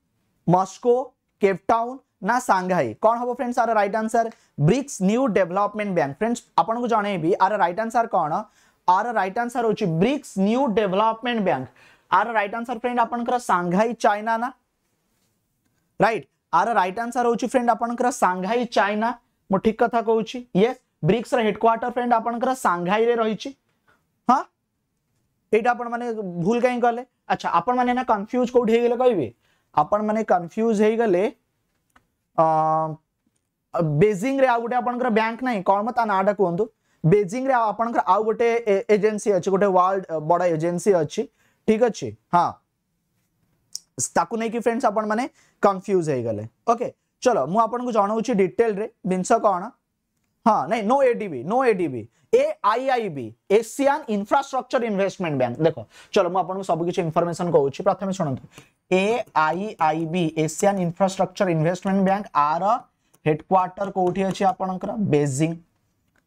मस्को केपटाउन ना सांघाई कौन हम friends our right answer BRICS new development bank friends आपको को जनइबी आर रईट आनसर कौन आर रईट आनसर हूँ BRICS new development bank our right answer friend आप सांघाई चाइना ना रईट आर रईट आनसर हूँ फ्रेंड आप सांघाई चाइना मु ठीक कथा कहूँ ये ब्रिक्स रेडक्वाटर फ्रेंड आप सांघाई रही हाँ ये भूल कहीं कले अच्छा आपण मैंने कन्फ्यूज कौटे कहे मैंने कन्फ्यूज हो गले बेजिंग रे गोटे आपर बैंक ना कौन मैं नाटा कहतु बेजिंग आपर आउ गोटे एजेन्सी अच्छे गोटे वर्ल्ड बड़ एजेन्सी अच्छी ठीक अच्छे हाँ ताकू नहीं कि फ्रेंड्स आपण कन्फ्यूज हो गले ओके चलो मुझे जनाऊँ डिटेल जिनस कौन हाँ नहीं no ADB no ADB A I I B Asian infrastructure investment bank देख चलो मुझे सबकि इनफर्मेसन कौन प्रथम शुणु A I I B Asian infrastructure investment bank आर हेडक्वार्टर कौटी अच्छे आपंकर बेजिंग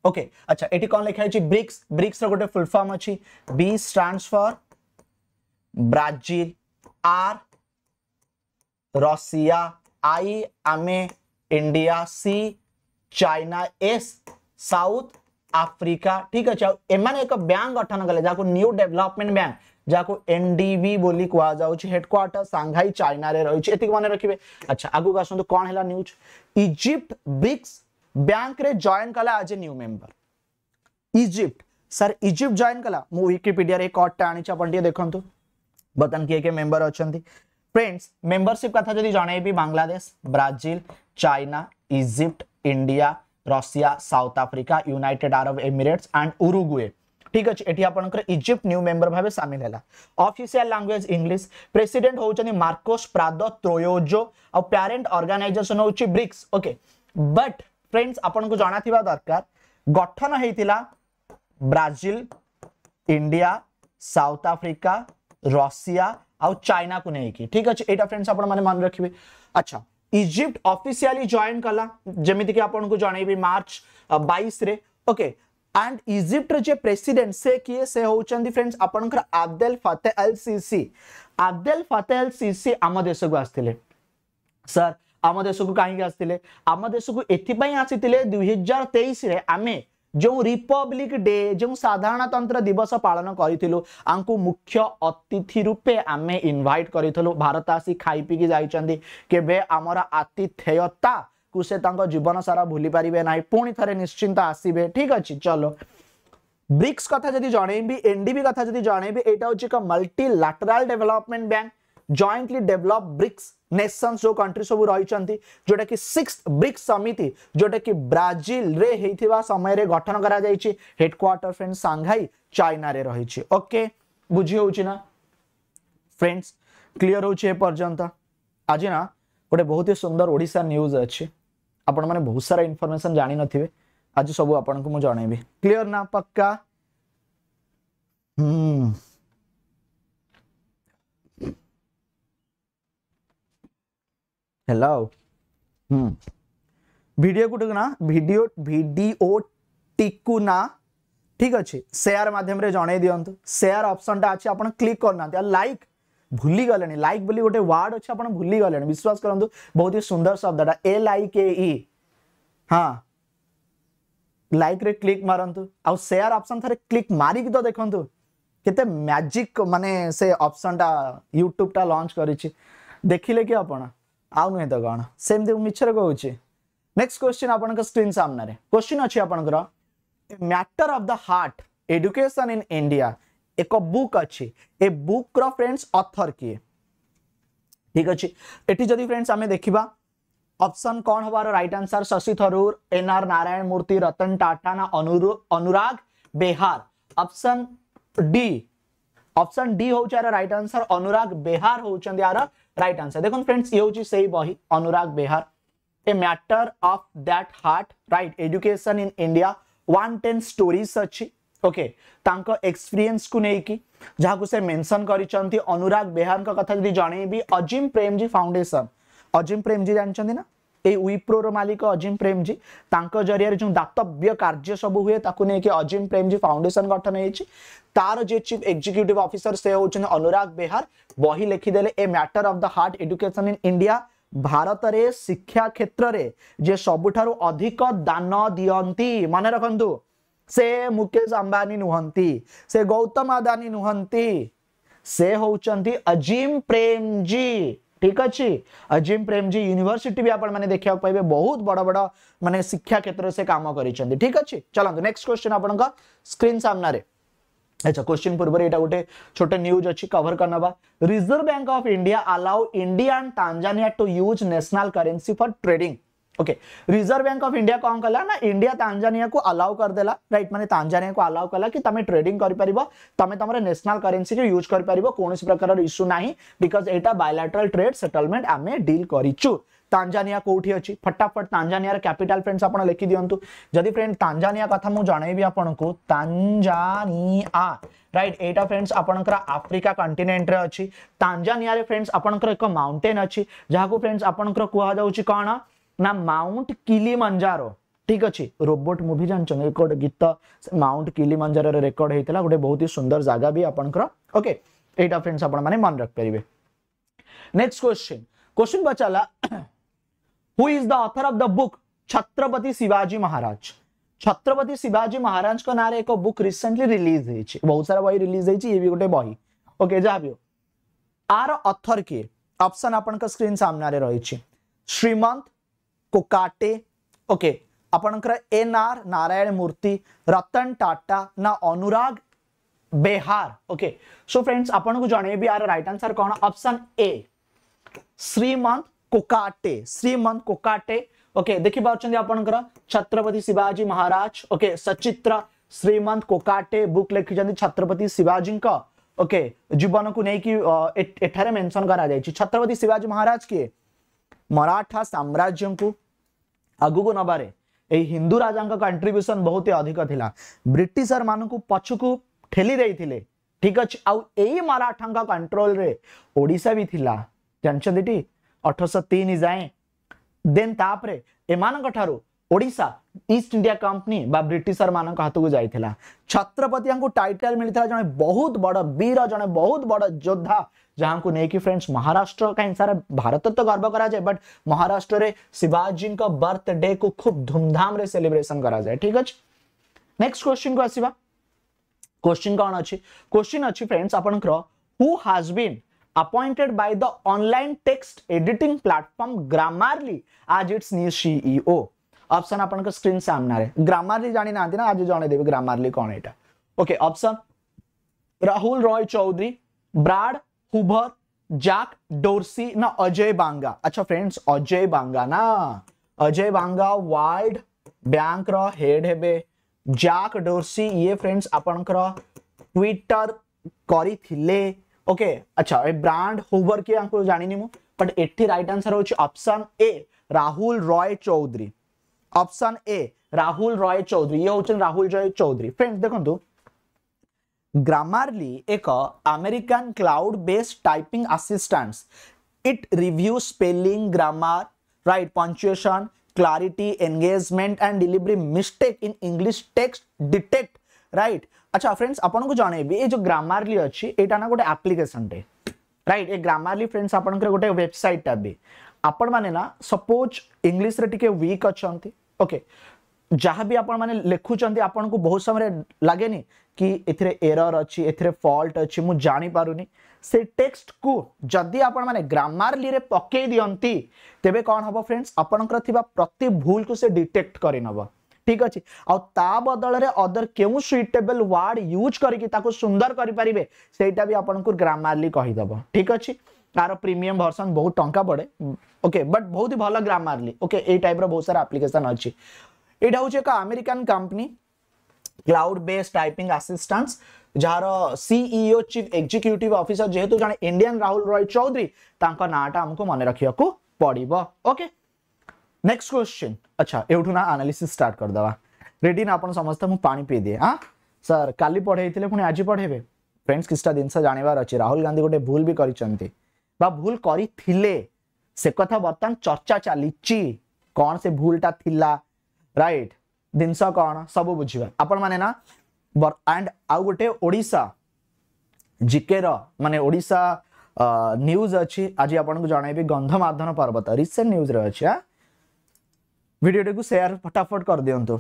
ओके अच्छा ये कौन लिखाई ब्रिक्स ब्रिक्स रोटे फुल फर्म अच्छी B stands for Brazil R Russia I आमे India C China S South Africa ठीक अच्छे एमाने एक बैंक गठन कले जहाँ न्यू डेवलपमेंट बैंक जहाँ एनडीबी बोली कहुच हेडक्वार्टर सांघाई चाइना रही है मन रखिए अच्छा आगू आसतु कौन है न्यूज इजिप्ट ब्रिक्स बैंक रे जॉइन कला आज a new member Egypt sir Egypt join कला मु विकिपीडिया कटा आपन टे देखु बर्तमान किए किए मेम्बर अच्छा फ्रेंड्स मेम्बरशिप कथा जदि जनइबी Bangladesh Brazil China Egypt India Russia South Africa United Arab Emirates and Uruguay ठीक अच्छे ये आपजिप्ट न्यू मेम्बर भाव सामिल है अफिसीय लांगुएज इंग्लीश प्रेसीडेट हूँ मार्कोस प्राद त्रोयोजो आ प्यारेट अर्गानाइजेसन हूँ ब्रिक्स ओके बट फ्रेंड्स आपको जना थ दरकार गठन होता Brazil India South Africa Russia आ चाइना को लेकिन ठीक अच्छे यहाँ फ्रेंड्स आप मन रखिए अच्छा ଇଜିପ୍ଟ ଅଫିସିଆଲି ଜଏନ୍ କଲା ଯେମିତିକି ଆପଣଙ୍କୁ ଜଣେଇବି ମାର୍ଚ୍ଚ ବାଇଶରେ ଓକେ ଆଣ୍ଡ ଇଜିପ୍ଟର ଯେ ପ୍ରେସିଡେଣ୍ଟ ସେ କିଏ ସେ ହେଉଛନ୍ତି ଫ୍ରେଣ୍ଡସ୍ ଆପଣଙ୍କର Abdel Fattah al Sisi Abdel Fattah al Sisi ଆମ ଦେଶକୁ ଆସିଥିଲେ ସାର୍ ଆମ ଦେଶକୁ କାହିଁକି ଆସିଥିଲେ ଆମ ଦେଶକୁ ଏଥିପାଇଁ ଆସିଥିଲେ ଦୁଇହଜାର ତେଇଶରେ ଆମେ जो रिपब्लिक डे जो साधारणतंत्र दिवस पालन करूँ आपको मुख्य अतिथि रूपे आम इनभाइट करूँ भारत आसी खाई पीकि जाइए आमर आतिथेयता को से जीवन सारा भूली पारे ना पुणी थे निश्चिंत आसवे ठीक अच्छे चलो ब्रिक्स कथा जब जनइबी एनडीबी कथा जी जन यहाँ हूँ एक multilateral development bank jointly develop BRICS nations ଯୋଉ କଣ୍ଟ୍ରି ସବୁ ରହିଛନ୍ତି ଯୋଉଟାକି ସିକ୍ସ ବ୍ରିକ୍ସ ସମିତି ଯୋଉଟାକି ବ୍ରାଜିଲରେ ହେଇଥିବା ସମୟରେ ଗଠନ କରାଯାଇଛି ହେଡକ୍ୱାର୍ଟର ଫ୍ରେଣ୍ଡ ସାଙ୍ଘାଇ ଚାଇନାରେ ରହିଛି ଓକେ ବୁଝି ହେଉଛି ନା ଫ୍ରେଣ୍ଡସ୍ କ୍ଲିଅର ହେଉଛି ଏ ପର୍ଯ୍ୟନ୍ତ ଆଜି ନା ଗୋଟେ ବହୁତ ହି ସୁନ୍ଦର ଓଡ଼ିଶା ନ୍ୟୁଜ୍ ଅଛି ଆପଣମାନେ ବହୁତ ସାରା ଇନଫର୍ମେସନ୍ ଜାଣିନଥିବେ ଆଜି ସବୁ ଆପଣଙ୍କୁ ମୁଁ ଜଣେଇବି କ୍ଲିଅର ନା ପକ୍କା ହୁଁ hello hmm ভিডিও কুটুকুনা ভিডিও ভিডিও টিকুনা ঠিক আছে সেয়ার মাধ্যমে জনাই দিও সেয়ার অপশনটা আছে আপনার ক্লিক করুনা আর লাইক ভুলি গলে লাইক বলে গোটে ওয়ার্ড আছে আপনার ভুলি গলে বিশ্বাস করতু বহুত হি সুন্দর শব্দটা এল আই কে ই হ্যাঁ লাইক রে ক্লিক মারতু আউ সেয়ার অপশন থাকে ক্লিক মারিকি তো দেখন্তু কেতে ম্যাজিক মানে সে অপশনটা ইউট্যুবটা লঞ্চ করেছি দেখিলে কি আপনার आउ नुहे तो कौन सेमती मिछर कहे नेक्स्ट क्वेश्चन आपण स्क्रीन सामना क्वेश्चन अच्छी आपंकर matter of the heart education in India एक बुक अच्छी ए बुक फ्रेंड्स अथर किए ठीक अच्छे ये जदि फ्रेंड्स आम देखा ऑप्शन कौन हबार राइट आंसर शशि थरूर एन आर नारायण मूर्ति रतन टाटा ना Anurag Behar option D option D हूँ रहा राइट आंसर अनुराग बेहार हूँ यार राइट आंसर देखो फ्रेंड्स ये हूँ सही बही Anurag Behar a matter of that heart right education in India one ten stories अच्छी ओके एक्सपीरियंस को लेकिन जहाँ को से मेनसन कर अनुराग बेहार कथा जब जनबी अजिम प्रेमजी फाउंडेसन अजिम प्रेमजी जानते ना विप्रोर मालिक अजिम प्रेमजी जरिए जो दातव्य कार्य सब हुए अजिम प्रेमजी फाउंडेसन गठन होती तार जे चीफ एक्जिक्यूट अफिसर से हूँ अनुराग बेहार बही लिखिदे a matter of the heart education in India भारत रे शिक्षा क्षेत्र में जे सबुठ अधिक दान दिखती मन रखु से मुकेश अंबानी नुहंती से गौतम अदानी नुहंती से हूँ प्रेम जी ঠিক আছে অজিম প্রেমজি ইউনিভার্সিটি বি আপনার দেখা পাইবে বহুত বড় বড় মানে শিক্ষা ক্ষেত্রে সে কাম করেছেন ঠিক আছে চলতো নেক্সট কোশ্চেন আপনার স্ক্রিন সামনে अच्छा क्वेश्चन पूर्व यहाँ गोटे छोटे न्यूज अच्छी कवर करना reserve bank of India allow India and Tanzania to use national currency for trading okay reserve bank of India कौन कला ना इंडिया तांजानिया को अलाउ कर देला राइट माने तांजानिया को अलाउ कला कि तमे ट्रेडिंग कर परिबो तमे तमरे नेशनल करेंसी के यूज कर परिबो कोनोसी प्रकार रो इशू नाही बिकॉज एटा बायलैटरल ट्रेड सेटलमेंट आमे डील करिचु तांजानिया कोठी अछि फटाफट तांजानिया रे कैपिटल फ्रेंड्स आप लिखि दियंतु जदी फ्रेंड तांजानिया कथा मुझे जनइबी आपन को तांजानिया राइट एटा फ्रेंड्स आपनकर अफ्रीका कॉन्टिनेंट रे अछि तांजानिया रे फ्रेंड्स आपनकर एक माउंटेन अछि जहां फ्रेंड्स आपनकर कुआ जाउछि कोन ना ମାଉଣ୍ଟ କିଲିମଞ୍ଜାରୋ ଠିକ ଅଛି ରୋବୋଟ ମୁଭି ଜାଣିଛନ୍ତି ଗୋଟେ ଗୀତ ମାଉଣ୍ଟ କିଲିମଞ୍ଜାରୋରେ ରେକର୍ଡ ହେଇଥିଲା ଗୋଟେ ବହୁତ ହି ସୁନ୍ଦର ଜାଗା ବି ଆପଣଙ୍କର ଓକେ ଏଇଟା ଫ୍ରେଣ୍ଡସ୍ ଆପଣମାନେ ମନେ ରଖିପାରିବେ ନେକ୍ସଟ नेक्स्ट क्वेश्चन बचाला who is the author of the book Chhatrapati Shivaji Maharaj Chhatrapati Shivaji Maharaj का नारे एक बुक रिसेंटली रिलीज होई बहुत सारा बही रिलीज होई ये भी गोटे बही ओके जा भी आर ऑथर के ऑप्शन आपन का स्क्रीन सामने रे रही श्रीमंत कोकाटे ओके आपणकर एन आर नारायण मूर्ति रतन टाटा ना Anurag Behar okay so friends आपन को जन आर राइट आंसर कौन option A Shrimant Kokate Shrimant Kokate okay देखी पार्टी आपंकर छत्रपति शिवाजी महाराज ओके सचित्र श्रीमंत कोकाटे बुक लिखी छत्रपति शिवाजी ओके जीवन को लेकिन मेनसन कर छत्रपति शिवाजी महाराज किए मराठा साम्राज्य को आगक नवे हिंदू राजा कंट्रब्यूसन बहुत ही अधिक था ब्रिटिशर मान को पचुक ठेली ठीक अच्छे आई मराठा कंट्रोल रे ओडा भी थी जानते अठरश तीन जाए देन ठारू ओडिशा ईस्ट इंडिया कंपनी बा ब्रिटिशर मान हाथ को जाता छत्रपति टाइटल मिलता जो बहुत बड़ वीर जन बहुत बड़ योद्धा जहाँ को लेकिन फ्रेंड्स महाराष्ट्र कहीं सारे भारत तो गर्व कराए बट महाराष्ट्र रे शिवाजी बर्थडे को खूब धूमधाम रे सेलिब्रेशन करा जाए ठीक अच्छे नेक्स्ट क्वेश्चन को आसवा क्वेश्चन कौन अच्छी क्वेश्चन अच्छी फ्रेंड्स आप has been appointed by the online text editing platform Grammarly आज इट्स न्यू सीईओ ऑप्शन आप स्क्रीन सामने ग्रामारली जानी ना आज जनईदेवी ग्रामारली कौन एटा okay option Rahul Roy Chowdhury Brad Hoover Jack Dorsey ना अजय बांगा अच्छा फ्रेंड्स अजय बांगा ना अजय बांगा वर्ल्ड बैंक रो हेड हेबे जाक डोर्सी ये फ्रेंड्स आपणकर ट्विटर करिथिले ओके अच्छा ए ब्रांड हुबर के जानी जानिनी मु बट एठी राइट आंसर होची option A Rahul Roy Chowdhury option A Rahul Roy Chowdhury ইয়ে হচ্ছেন রাহুল রয় চৌধুরী ফ্রেন্ডস দেখুন গ্রামারলি এক American cloud based typing assistants it review spelling grammar right punctuation clarity engagement and delivery mistake in english text detect right अच्छा फ्रेंड्स आपन को जणेबी ए जो ग्रामरली अछि एटा ना गोटे एप्लीकेशन रे राइट ए ग्रामरली फ्रेंड्स आपन के गोटे वेबसाइट टा बे आपण मैने सपोज इंग्लीश टे विक अच्छा ओके जहाँ भी आप लिखुं आपन को बहुत समय लगे कि एरर अच्छी एल्ट अच्छी मुझे जापार नहीं टेक्सट को जदि आपने ग्रामारली पकई दिंती तेबे कौन हम फ्रेंड्स आपण प्रति भूल को से डिटेक्ट कर ठीक अच्छे आ बदल अदर के सुइटेबल वार्ड यूज करके सुंदर करें से ग्रामारली कहीदब ठीक अच्छे तार ତାର ପ୍ରିମିୟମ बहुत ବହୁତ ଟଙ୍କା ओके बट बहुत ही भल ଗ୍ରାମାରଲି ओके ये टाइप ବହୁତ सारा आप्लिकेसन ଅଛି यहाँ हूँ एक American company cloud based typing assistance जार सीईओ चिफ एक्जिक्यूट अफिसर जेहेतु जन इंडियन राहुल रॉय चौधरी नाटा आमको मन रखा पड़ो ओके नेक्स्ट क्वेश्चन अच्छा एवठू ना आनालीसी स्टार्ट करदे रेडी ना आप समस्त मुझे पी दिए हाँ सर का पढ़े पुणी आज पढ़े फ्रेंड्स किसटा जिन जानवर अच्छे राहुल गांधी गोटे भूल भी करते বা ভুল করে সে কথা বর্তমান চর্চা চালিছি কন সে ভুলটা লা রাইট জিনিস কন সব বুঝবা আপন মানে না আন্ড আউ গোটে ওড়শা জিকের মানে ওড়শা ନ୍ୟୁଜ୍ ଅଛି ଆଜି ଆପଣଙ୍କୁ ଜଣାଇବି ଗନ୍ଧମାର୍ଦ୍ଧନ ପର୍ବତ ରିସେଣ୍ଟ ନ୍ୟୁଜ୍ରେ ଅଛି ଭିଡ଼ିଓଟିକୁ ফটাফট ଫଟାଫଟ କରିଦିଅନ୍ତୁ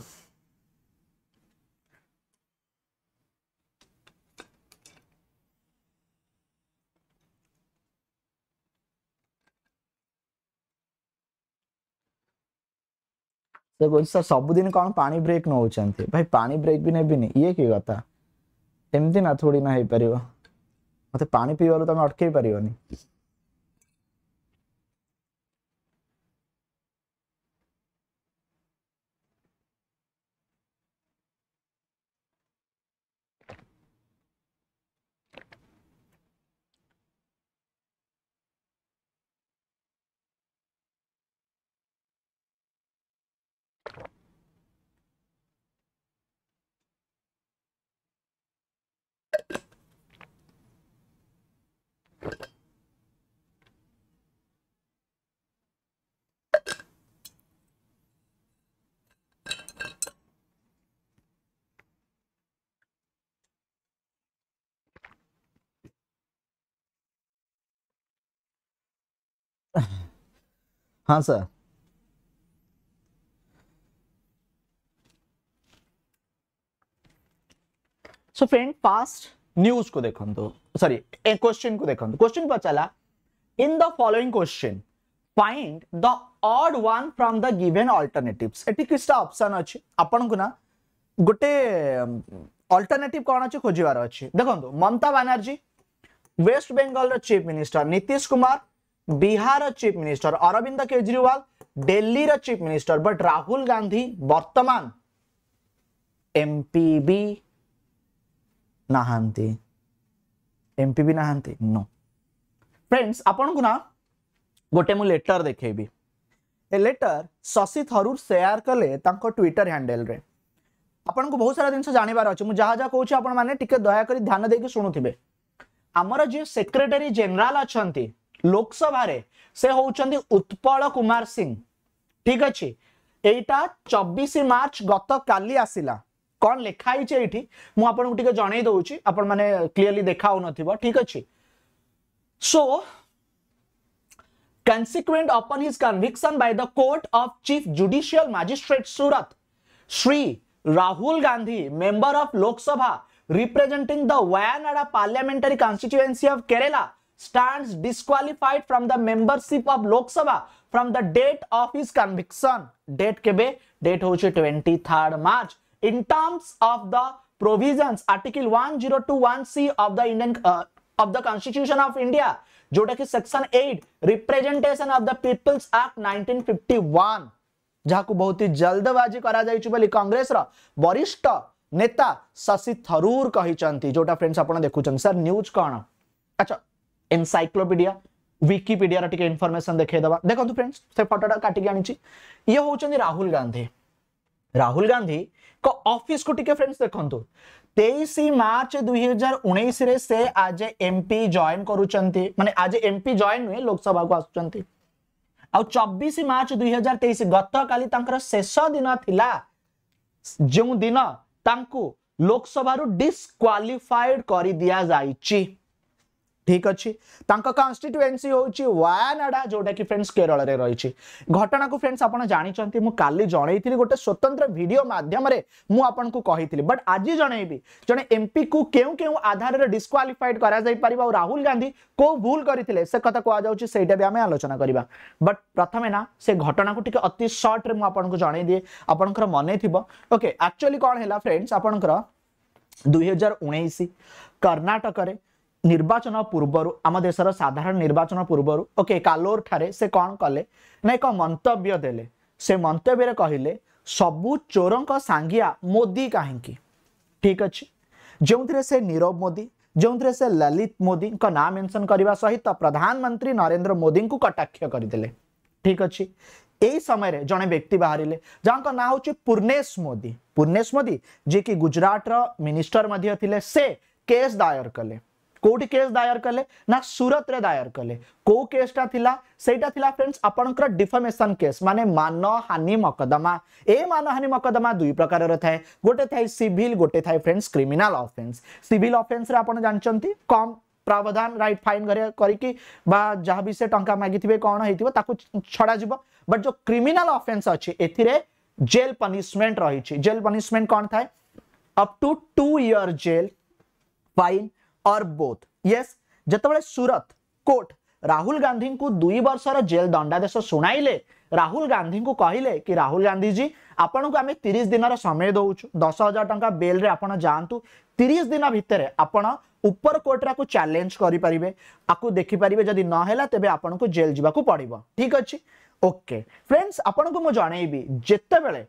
ସେ କହୁଛି ସାର୍ ସବୁଦିନ କ'ଣ ପାଣି ବ୍ରେକ୍ ନେଉଛନ୍ତି ଭାଇ ପାଣି ବ୍ରେକ୍ ବି ନେବିନି ଇଏ କି କଥା ଏମିତି ନା ଥୋଡ଼ି ନା ହେଇପାରିବ ମୋତେ ପାଣି ପିଇବାରୁ ତୁମେ ଅଟକେଇ ପାରିବନି हाँ sir so friend past news को देखो सॉरी क्वेश्चन को देखो क्वेश्चन पचाला in the following question find the odd one from the given alternatives एटी किस्टा ऑप्शन अछि आपन को ना गोटे अल्टरनेटिव कोन अछि खोजिवार अछि देखो ममता बनर्जी वेस्ट बंगाल रो chief minister Nitish Kumar Bihar chief minister Arvind Kejriwal र chief minister but Rahul Gandhi बर्तमान एमपी नहांती एमपीबी भी नहांती नो फ्रेंड्स आपण को ना गोटे मु लेटर देखेबी ए लेटर शशि थरूर शेयर कले तांको ट्विटर हैंडल रे आपण को बहुत सारा जिन जानिबार अछि मु जहा जा कहू आपण माने टिके दया करी ध्यान देके सुणुथिबे हमर जे सेक्रेटरी जनरल अछंती लोकसभा से हूँ उत्पल कुमार सिंह ठीक अच्छे यहाँ चबीश मार्च गत काली आसला कौन लिखाई मुझे जन मैंने क्लीयरली देखा ठीक अच्छे so consequent upon his conviction by the court of chief judicial magistrate Surat Shri Rahul Gandhi member of Lok Sabha representing the Wayanad parliamentary constituency of Kerala stands disqualified from the membership of Lok Sabha from the date of his conviction. Date के बे date हो चुकी twenty third March. In terms of the provisions article one one zero two C of the Indian uh, of the Constitution of India Section eight Representation of the People's Act nineteen fifty one. जहाँ बहुत ही जल्दबाजी करा जाय छु बली कांग्रेस रा वरिष्ठ नेता शशि थरूर कहिचंती जोटा फ्रेंड्स आपण देखु छन सर न्यूज कोन अच्छा एनसाइक्लोपीडिया विकिपीडिया टी इनफर्मेशन देखेदेगा देखो फ्रेंड्स तो से फटोटा काटिक आनी ये हूँ राहुल गांधी राहुल गांधी को ऑफिस को टिके फ्रेंड्स देखो तो। तेईस मार्च दुई हजार उन्नीस आज एमपी जॉन कर मानते आज एमपी जॉन नुहे लोकसभा को आसुच्च मार्च दुई हजार तेईस गत का शेष दिन थी जो दिन लोकसभा डिस्कालीफाइड कर दि जाएगी ଠିକ୍ ଅଛି ତାଙ୍କ କନଷ୍ଟିଟ୍ୟୁଏନ୍ସି ହେଉଛି ୱାୟାନାଡ଼ା ଯେଉଁଟାକି ଫ୍ରେଣ୍ଡସ୍ କେରଳରେ ରହିଛି ଘଟଣାକୁ ଫ୍ରେଣ୍ଡସ୍ ଆପଣ ଜାଣିଛନ୍ତି ମୁଁ କାଲି ଜଣେଇଥିଲି ଗୋଟେ ସ୍ୱତନ୍ତ୍ର ଭିଡ଼ିଓ ମାଧ୍ୟମରେ ମୁଁ ଆପଣଙ୍କୁ କହିଥିଲି ବଟ୍ ଆଜି ଜଣେଇବି ଜଣେ ଏମ୍ପିକୁ କେଉଁ କେଉଁ ଆଧାରରେ ଡିସ୍କ୍ୱାଲିଫାଇଡ୍ କରାଯାଇପାରିବ ଆଉ ରାହୁଲ ଗାନ୍ଧୀ କେଉଁ ଭୁଲ କରିଥିଲେ ସେ କଥା କୁହାଯାଉଛି ସେଇଟା ବି ଆମେ ଆଲୋଚନା କରିବା ବଟ୍ ପ୍ରଥମେ ନା ସେ ଘଟଣାକୁ ଟିକେ ଅତି ସର୍ଟରେ ମୁଁ ଆପଣଙ୍କୁ ଜଣେଇ ଦିଏ ଆପଣଙ୍କର ମନେ ଥିବ ଓକେ ଆକ୍ଚୁଆଲି କ'ଣ ହେଲା ଫ୍ରେଣ୍ଡସ୍ ଆପଣଙ୍କର ଦୁଇହଜାର ଉଣେଇଶ କର୍ଣ୍ଣାଟକରେ निर्वाचन पूर्व आम देश र साधारण निर्वाचन पूर्व ओके कालोर ठारे से कले ठानेसले एक मन्तव्य देले सन्तव्य कहिले सबु चोरको सांगिया मोदी काहीँक ठिक अचे जो नीरव मोदी से ललित मोदी मोदीको नाम मेन्सन गर्ने सहित प्रधानमन्त्री नरेन्द्र मोदी को कटाक्ष गरिदेले ठीक अहिले ए समय जन व्यक्ति बाह्रले ना न पूर्णेश मोदी पूर्णेश मोदी गुजरात जि गुजराटर से केस दायर कले কোটি কেস দায়ের কলে না সুরতরে দায়ের কলে কেউ কেসটা লা সেইটা লা ফ্রেন্ডস আপনার ডিফমেসন কেস মানে মানহানি মকদ্দমা এই মানহানি মকদ্দমা দুই প্রকারের থাকে গোটে থাকে সিভিল গোটে থাকে ফ্রেন্ডস ক্রিমিনাল অফেন্স সিভিল অফেন্সরে আপনার জাঁচান কম प्रावधान राइट फाइन करके जहाँ भी से टा मागिथे कौन होता छड़ा बट जो क्रिमिनाल अफेन्स अच्छे ए जेल पनिशमेंट रही जेल पनिशमेंट कौन था up to two year jail fine or both yes जिते सूरत कोर्ट राहुल गांधी को दुई बर्ष जेल दंडादेश शुणाइले राहुल गांधी को कहले कि राहुल गांधी जी आपन को आम तीस दिन समय दौ दस हजार टाइम बेल जातु तीस दिन भितर आपर कोर्टर को चैलेंज करेंगे आपको देखिपर जदि ना तेज आपन को जेल जी को पड़ ठीक अच्छे ओके फ्रेंड्स आपन को मुझे जनईबी जितेबले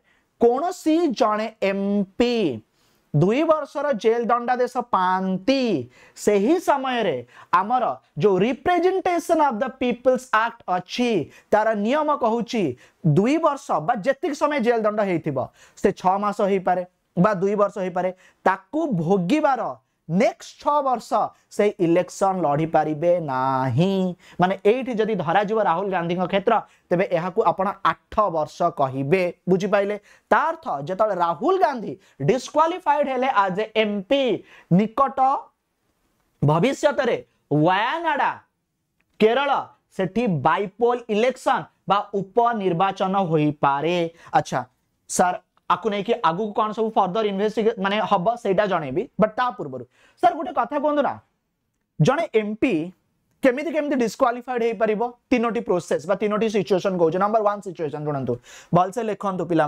कौन सी जड़े एमपी दुई वर्षको जेल दण्ड आदेश पांती सही समय रे अमर जो representation of the people's act अच्छी तार नियम कहउछि दुई वर्ष बा जतेक समय जेल दण्ड हेइथिबो से 6 महसो हेइ पारे बा दुई वर्ष हेइ पारे ताकु भोगिबारो ନେକ୍ସଟ ଛଅ ବର୍ଷ ସେ ଇଲେକ୍ସନ ଲଢ଼ିପାରିବେ ନାହିଁ ମାନେ ଏଇଠି ଯଦି ଧରାଯିବ ରାହୁଲ ଗାନ୍ଧୀଙ୍କ କ୍ଷେତ୍ର ତେବେ ଏହାକୁ ଆପଣ ଆଠ ବର୍ଷ କହିବେ ବୁଝିପାରିଲେ ତା ଅର୍ଥ ଯେତେବେଳେ ରାହୁଲ ଗାନ୍ଧୀ ଡିସ୍କ୍ୱାଲିଫାଇଡ୍ ହେଲେ ଆଜ୍ ଏ ଏମ୍ପି ନିକଟ ଭବିଷ୍ୟତରେ ୱାୟାନାଡ଼ା କେରଳ সেটি বাইপোল ইলেকশন বা উপনির্বাচন হয়ে পারে আচ্ছা স্যার आपको नहीं आगे कौन सब फर्दर इनभेस्टिगे मानते हम से जन बट ता सर गोटे कथा कहतु जड़े एमपी केमी केमी डिस्कालीफाइड हो पार तीनो प्रोसेस सिचुएसन कौन नंबर वन सिचुएसन शुणु भलसे लिखु पिला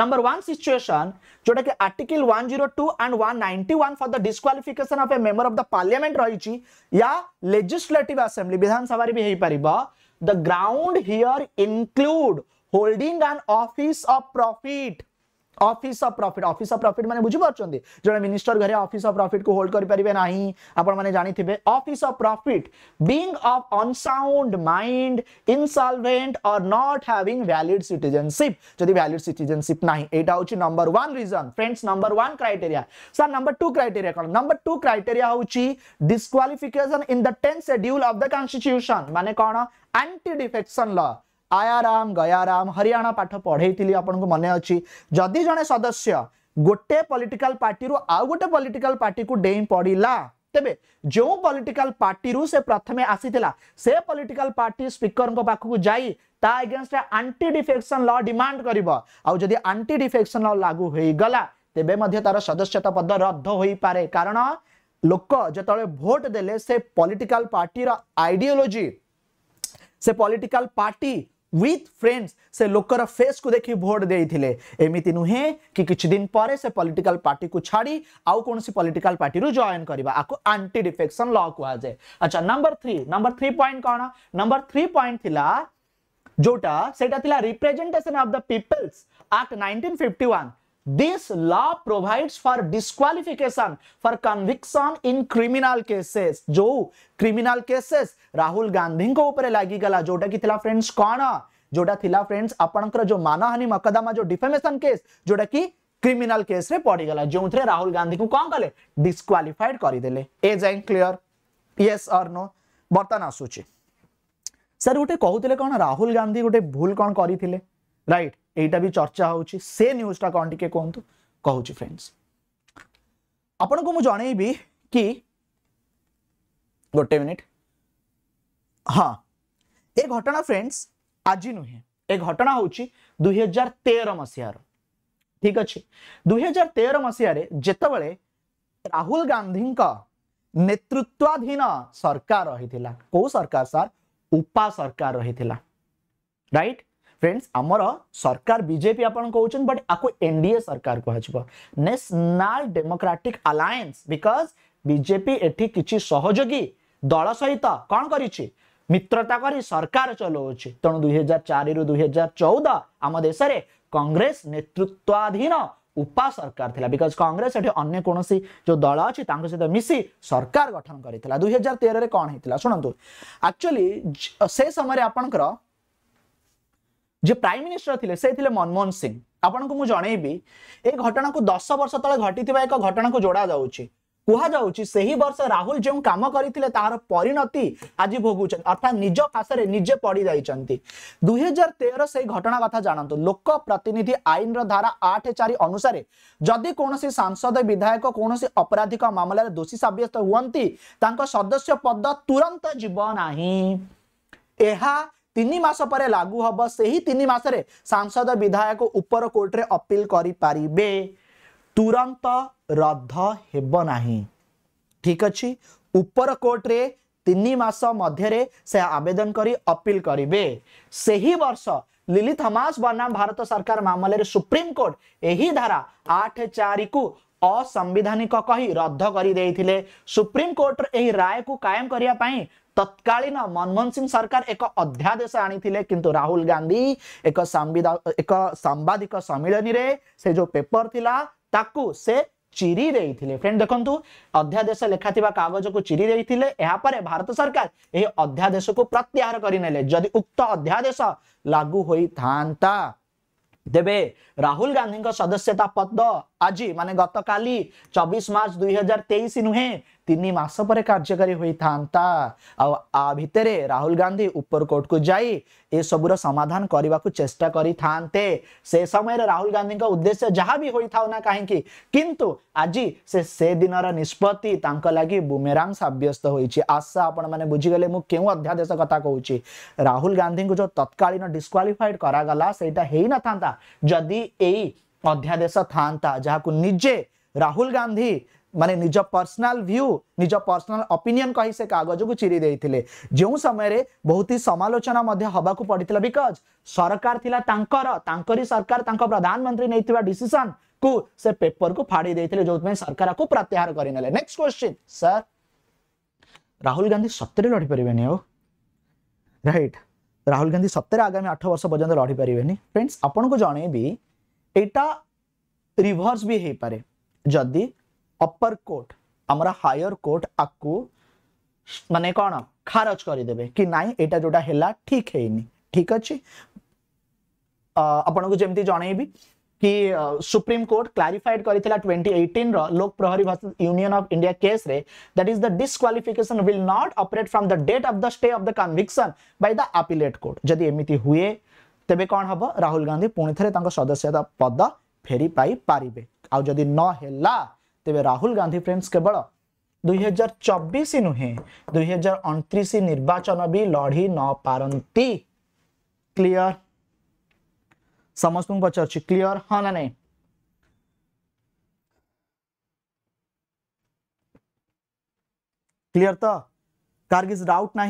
नंबर वन सिचुएसन जोटा article one zero two and one ninety one for the disqualification of a member of the parliament रही या लेजिस्लेटिव आसेंबली विधानसभा भी हो पार the ground here include holding on office of profit office of profit office of profit মানে বুঝিপারছেন জন minister ঘরে অফিস অফ প্রফিট কু হোল্ড করিপারে না আপন মানে জাঁথিবে office of profit being of unsound mind insolvent or not having valid citizenship যদি ভ্যালিড সিটিজেনশিপ না এইটা হচ্ছে number one reason friends number one criteria sir number two criteria কোণ নম্বর টু ক্রাইটেরিয়া হচ্ছে disqualification in the tenth schedule of the constitution মানে কোণ anti defection law Ayaram Gayaram Haryana ପାଠ ପଢ଼େଇଥିଲି ଆପଣଙ୍କୁ ମନେ ଅଛି ଯଦି ଜଣେ ସଦସ୍ୟ ଗୋଟେ ପଲିଟିକାଲ ପାର୍ଟିରୁ ଆଉ ଗୋଟେ ପଲିଟିକାଲ ପାର୍ଟିକୁ ଡେଇଁ ପଡ଼ିଲା ତେବେ ଯେଉଁ ପଲିଟିକାଲ ପାର୍ଟିରୁ ସେ ପ୍ରଥମେ ଆସିଥିଲା ସେ ପଲିଟିକାଲ ପାର୍ଟି ସ୍ପିକରଙ୍କ ପାଖକୁ ଯାଇ ତା ଏଗେନଷ୍ଟରେ ଆଣ୍ଟି ଡିଫେକ୍ସନ ଲ ଡିମାଣ୍ଡ କରିବ ଆଉ ଯଦି ଆଣ୍ଟି ଡିଫେକ୍ସନ ଲ ଲାଗୁ ହୋଇଗଲା ତେବେ ମଧ୍ୟ ତାର ସଦସ୍ୟତା ପଦ ରଦ୍ଦ ହୋଇପାରେ କାରଣ ଲୋକ ଯେତେବେଳେ ଭୋଟ ଦେଲେ ସେ ପଲିଟିକାଲ ପାର୍ଟିର ଆଇଡିଓଲୋଜି ସେ ପଲିଟିକାଲ ପାର୍ଟି विथ फ्रेंड्स से लोकर फेस को देखी भोट देते एमती नुहे कि किदिन पर पॉलिटिकल पार्टी को छाड़ी आउ कौन पॉलिटिकल पार्टी जॉन करवा आपको आंटी डिफेक्शन ल कहुए अच्छा number three number three point कौन नंबर थ्री पॉइंट जोटा से representation of the people's act nineteen This law provides for disqualification for conviction in criminal cases. जो criminal cases राहुल गांधी ऊपर लगीगला जोटा कि फ्रेंड्स कौन जोटा थिला फ्रेंड्स आपणकर जो मानहानि मकदमा जो डिफेमेशन केस जोटा कि क्रिमिनाल केस रे पड़गला जो थे राहुल गांधी को कौन कले डिस्क्वालीफाइड करदे ए जाए क्लीयर येस और नो बर्तमान आसूँ सर गोटे कहते कौन राहुल गांधी गोटे भूल कौन करते राइट एटा भी चर्चा हो से न्यूज टा कोन टिके कोन तो कहूची फ्रेंड्स अपन को मु जणेबी कि गोटे मिनट हां ए घटना फ्रेंड्स आज नु है ए घटना होची 2013 मसिया रो ठीक अछि 2013 तेर मसीह जेते बळे राहुल गांधी का नेतृत्वाधीन सरकार रहितला कौ सरकार सर उपा सरकार रहितला राइट फ्रेंड्स आमर सरकार बीजेपी आपण कहूँ बट आपको एनडीए सरकार कह national democratic alliance because BJP एटी किसी सहयोगी दल सहित कौन कर मित्रता कर सरकार चलाऊँगी तेणु दुई हजार चारि दुई हजार चौदह आम देश में कंग्रेस नेतृत्वाधीन उपा सरकार थिला बिकज कांग्रेस एठी कौन कोनोसी जो दल अच्छी सहित मिसी सरकार गठन करितला 2013 रे कौन हेतिला सुनंतु एक्चुअली से समय रे যে প্রাইম মিনিষ্টর লে সে লে মনমোহন সিং আপনার মু জনাইবি এই ঘটনা দশ বর্ষ তলে ঘটি এক ঘটনা যোড়া যাচ্ছে କୁହାଯାଉଛି ସେହି ବର୍ଷ ରାହୁଲ ଯେଉଁ କାମ କରିଥିଲେ ତାହାର ପରିଣତି ଆଜି ଭୋଗୁଛନ୍ତି ଅର୍ଥାତ୍ ନିଜ କାଶରେ ନିଜେ ପଡ଼ିଯାଇଛନ୍ତି ଦୁଇହଜାର ତେର ସେଇ ଘଟଣା କଥା ଜାଣନ୍ତୁ ଲୋକ ପ୍ରତିନିଧି ଆଇନର ଧାରା ଆଠ ଚାରି ଅନୁସାରେ ଯଦି କୌଣସି ସାଂସଦ ବିଧାୟକ କୌଣସି ଅପରାଧିକ ମାମଲାରେ ଦୋଷୀ ସାବ୍ୟସ୍ତ ହୁଅନ୍ତି ତାଙ୍କ ସଦସ୍ୟ ପଦ ତୁରନ୍ତ ଯିବ ନାହିଁ ଏହା तीन मास पर लागू हम से ही तीन मसने सांसद विधायक उपर कोर्टे अपिल करें तुरंत रद्द होबना ठीक अच्छे उपर कोर्टे तीन मस मध्य से आवेदन करी अपील करे से ही वर्ष लिलित हमास बनाम भारत सरकार मामले रे सुप्रीम कोर्ट यही धारा आठ चार को असंविधानिक कही रद्द कर सुप्रीम कोर्ट रही राय को कायम करने तत्कालीन मनमोहन सिंह सरकार एक अध्यादेश आनी किंतु राहुल गांधी एक एक सांबादिक सम्मिलन से जो पेपर थिला ताकु से चिरी रही फ्रेंड देखु अध्यादेश लिखा कागज को चिरी रही यापर भारत सरकार यह अध्यादेश को प्रत्याहर जदि उक्त अध्यादेश लागू हो तेरे राहुल गांधी सदस्यता पद आज मान गत चबीश मार्च दुई हजार तेईस नुहे तीन मस पर कार्यकारी होता आ राहुल गांधी उपरकोट को जाई ए सबुर समाधान करने को चेष्टा करी समय राहुल गांधी का उद्देश्य जहाँ भी होता ना कहीं किंतु आज से से दिन निष्पत्ति लगे बुमेरांग सब्यस्त हो आशा आपण बुझीगले मुझ क्यों अध्यादेश कथा कौच राहुल गांधी को जो तत्कालीन डिस्कालीफाइड करता हो न था जदि यही अध्यादेश था जहाँ को निजे राहुल गांधी माने निज पर्सनाल भ्यू निज पर्सनाल ओपिनियन कही से कागज को चिरी देते जो समय बहुत ही समालोचना हवाक बिकज सरकार थिला तांकर तांकरी सरकार प्रधानमंत्री नहीं डिसीजन को से पेपर को फाड़ी देते जो सरकार को प्रत्याहार करने next question sir Rahul Gandhi सत्य लड़ी पारे हो राइट राहुल गांधी सत्य आगामी आठ वर्ष पर्यटन लड़ी पारे फ्रेंड्स आपन को जनईबी एटा रिभर्स भी हो पाए जदि ଅପର କୋର୍ଟ ଆମର ହାୟର କୋର୍ଟ ଆକୁ ମାନେ କ'ଣ ଖାରଜ କରିଦେବେ କି ନାଇଁ ଏଇଟା ଯେଉଁଟା ହେଲା ଠିକ୍ ହେଇନି ଠିକ୍ ଅଛି ଆପଣଙ୍କୁ ଯେମିତି ଜଣେଇବି କି ସୁପ୍ରିମକୋର୍ଟ କ୍ଲାରିଫାଇଡ୍ କରିଥିଲା ଟ୍ୱେଣ୍ଟି ଏଇଟିନ୍ର Lok Prahari union of India କେସ୍ରେ that is the disqualification will not operate from the date of the stay of the conviction by the appellate court ଯଦି ଏମିତି ହୁଏ ତେବେ କ'ଣ ହେବ ରାହୁଲ ଗାନ୍ଧୀ ପୁଣି ଥରେ ତାଙ୍କ ସଦସ୍ୟତା ପଦ ଫେରି ପାଇପାରିବେ ଆଉ ଯଦି ନ ହେଲା तेरे तो राहुल गांधी फ्रेंड्स केवल दुईहजार चबिश नुहे दुईहजार अंतरीश निर्वाचन भी लड़ी न पारती क्लीयर समस्त पचार क्लीयर हाँ ना नहीं क्लीयर तो कारगिज डाउट ना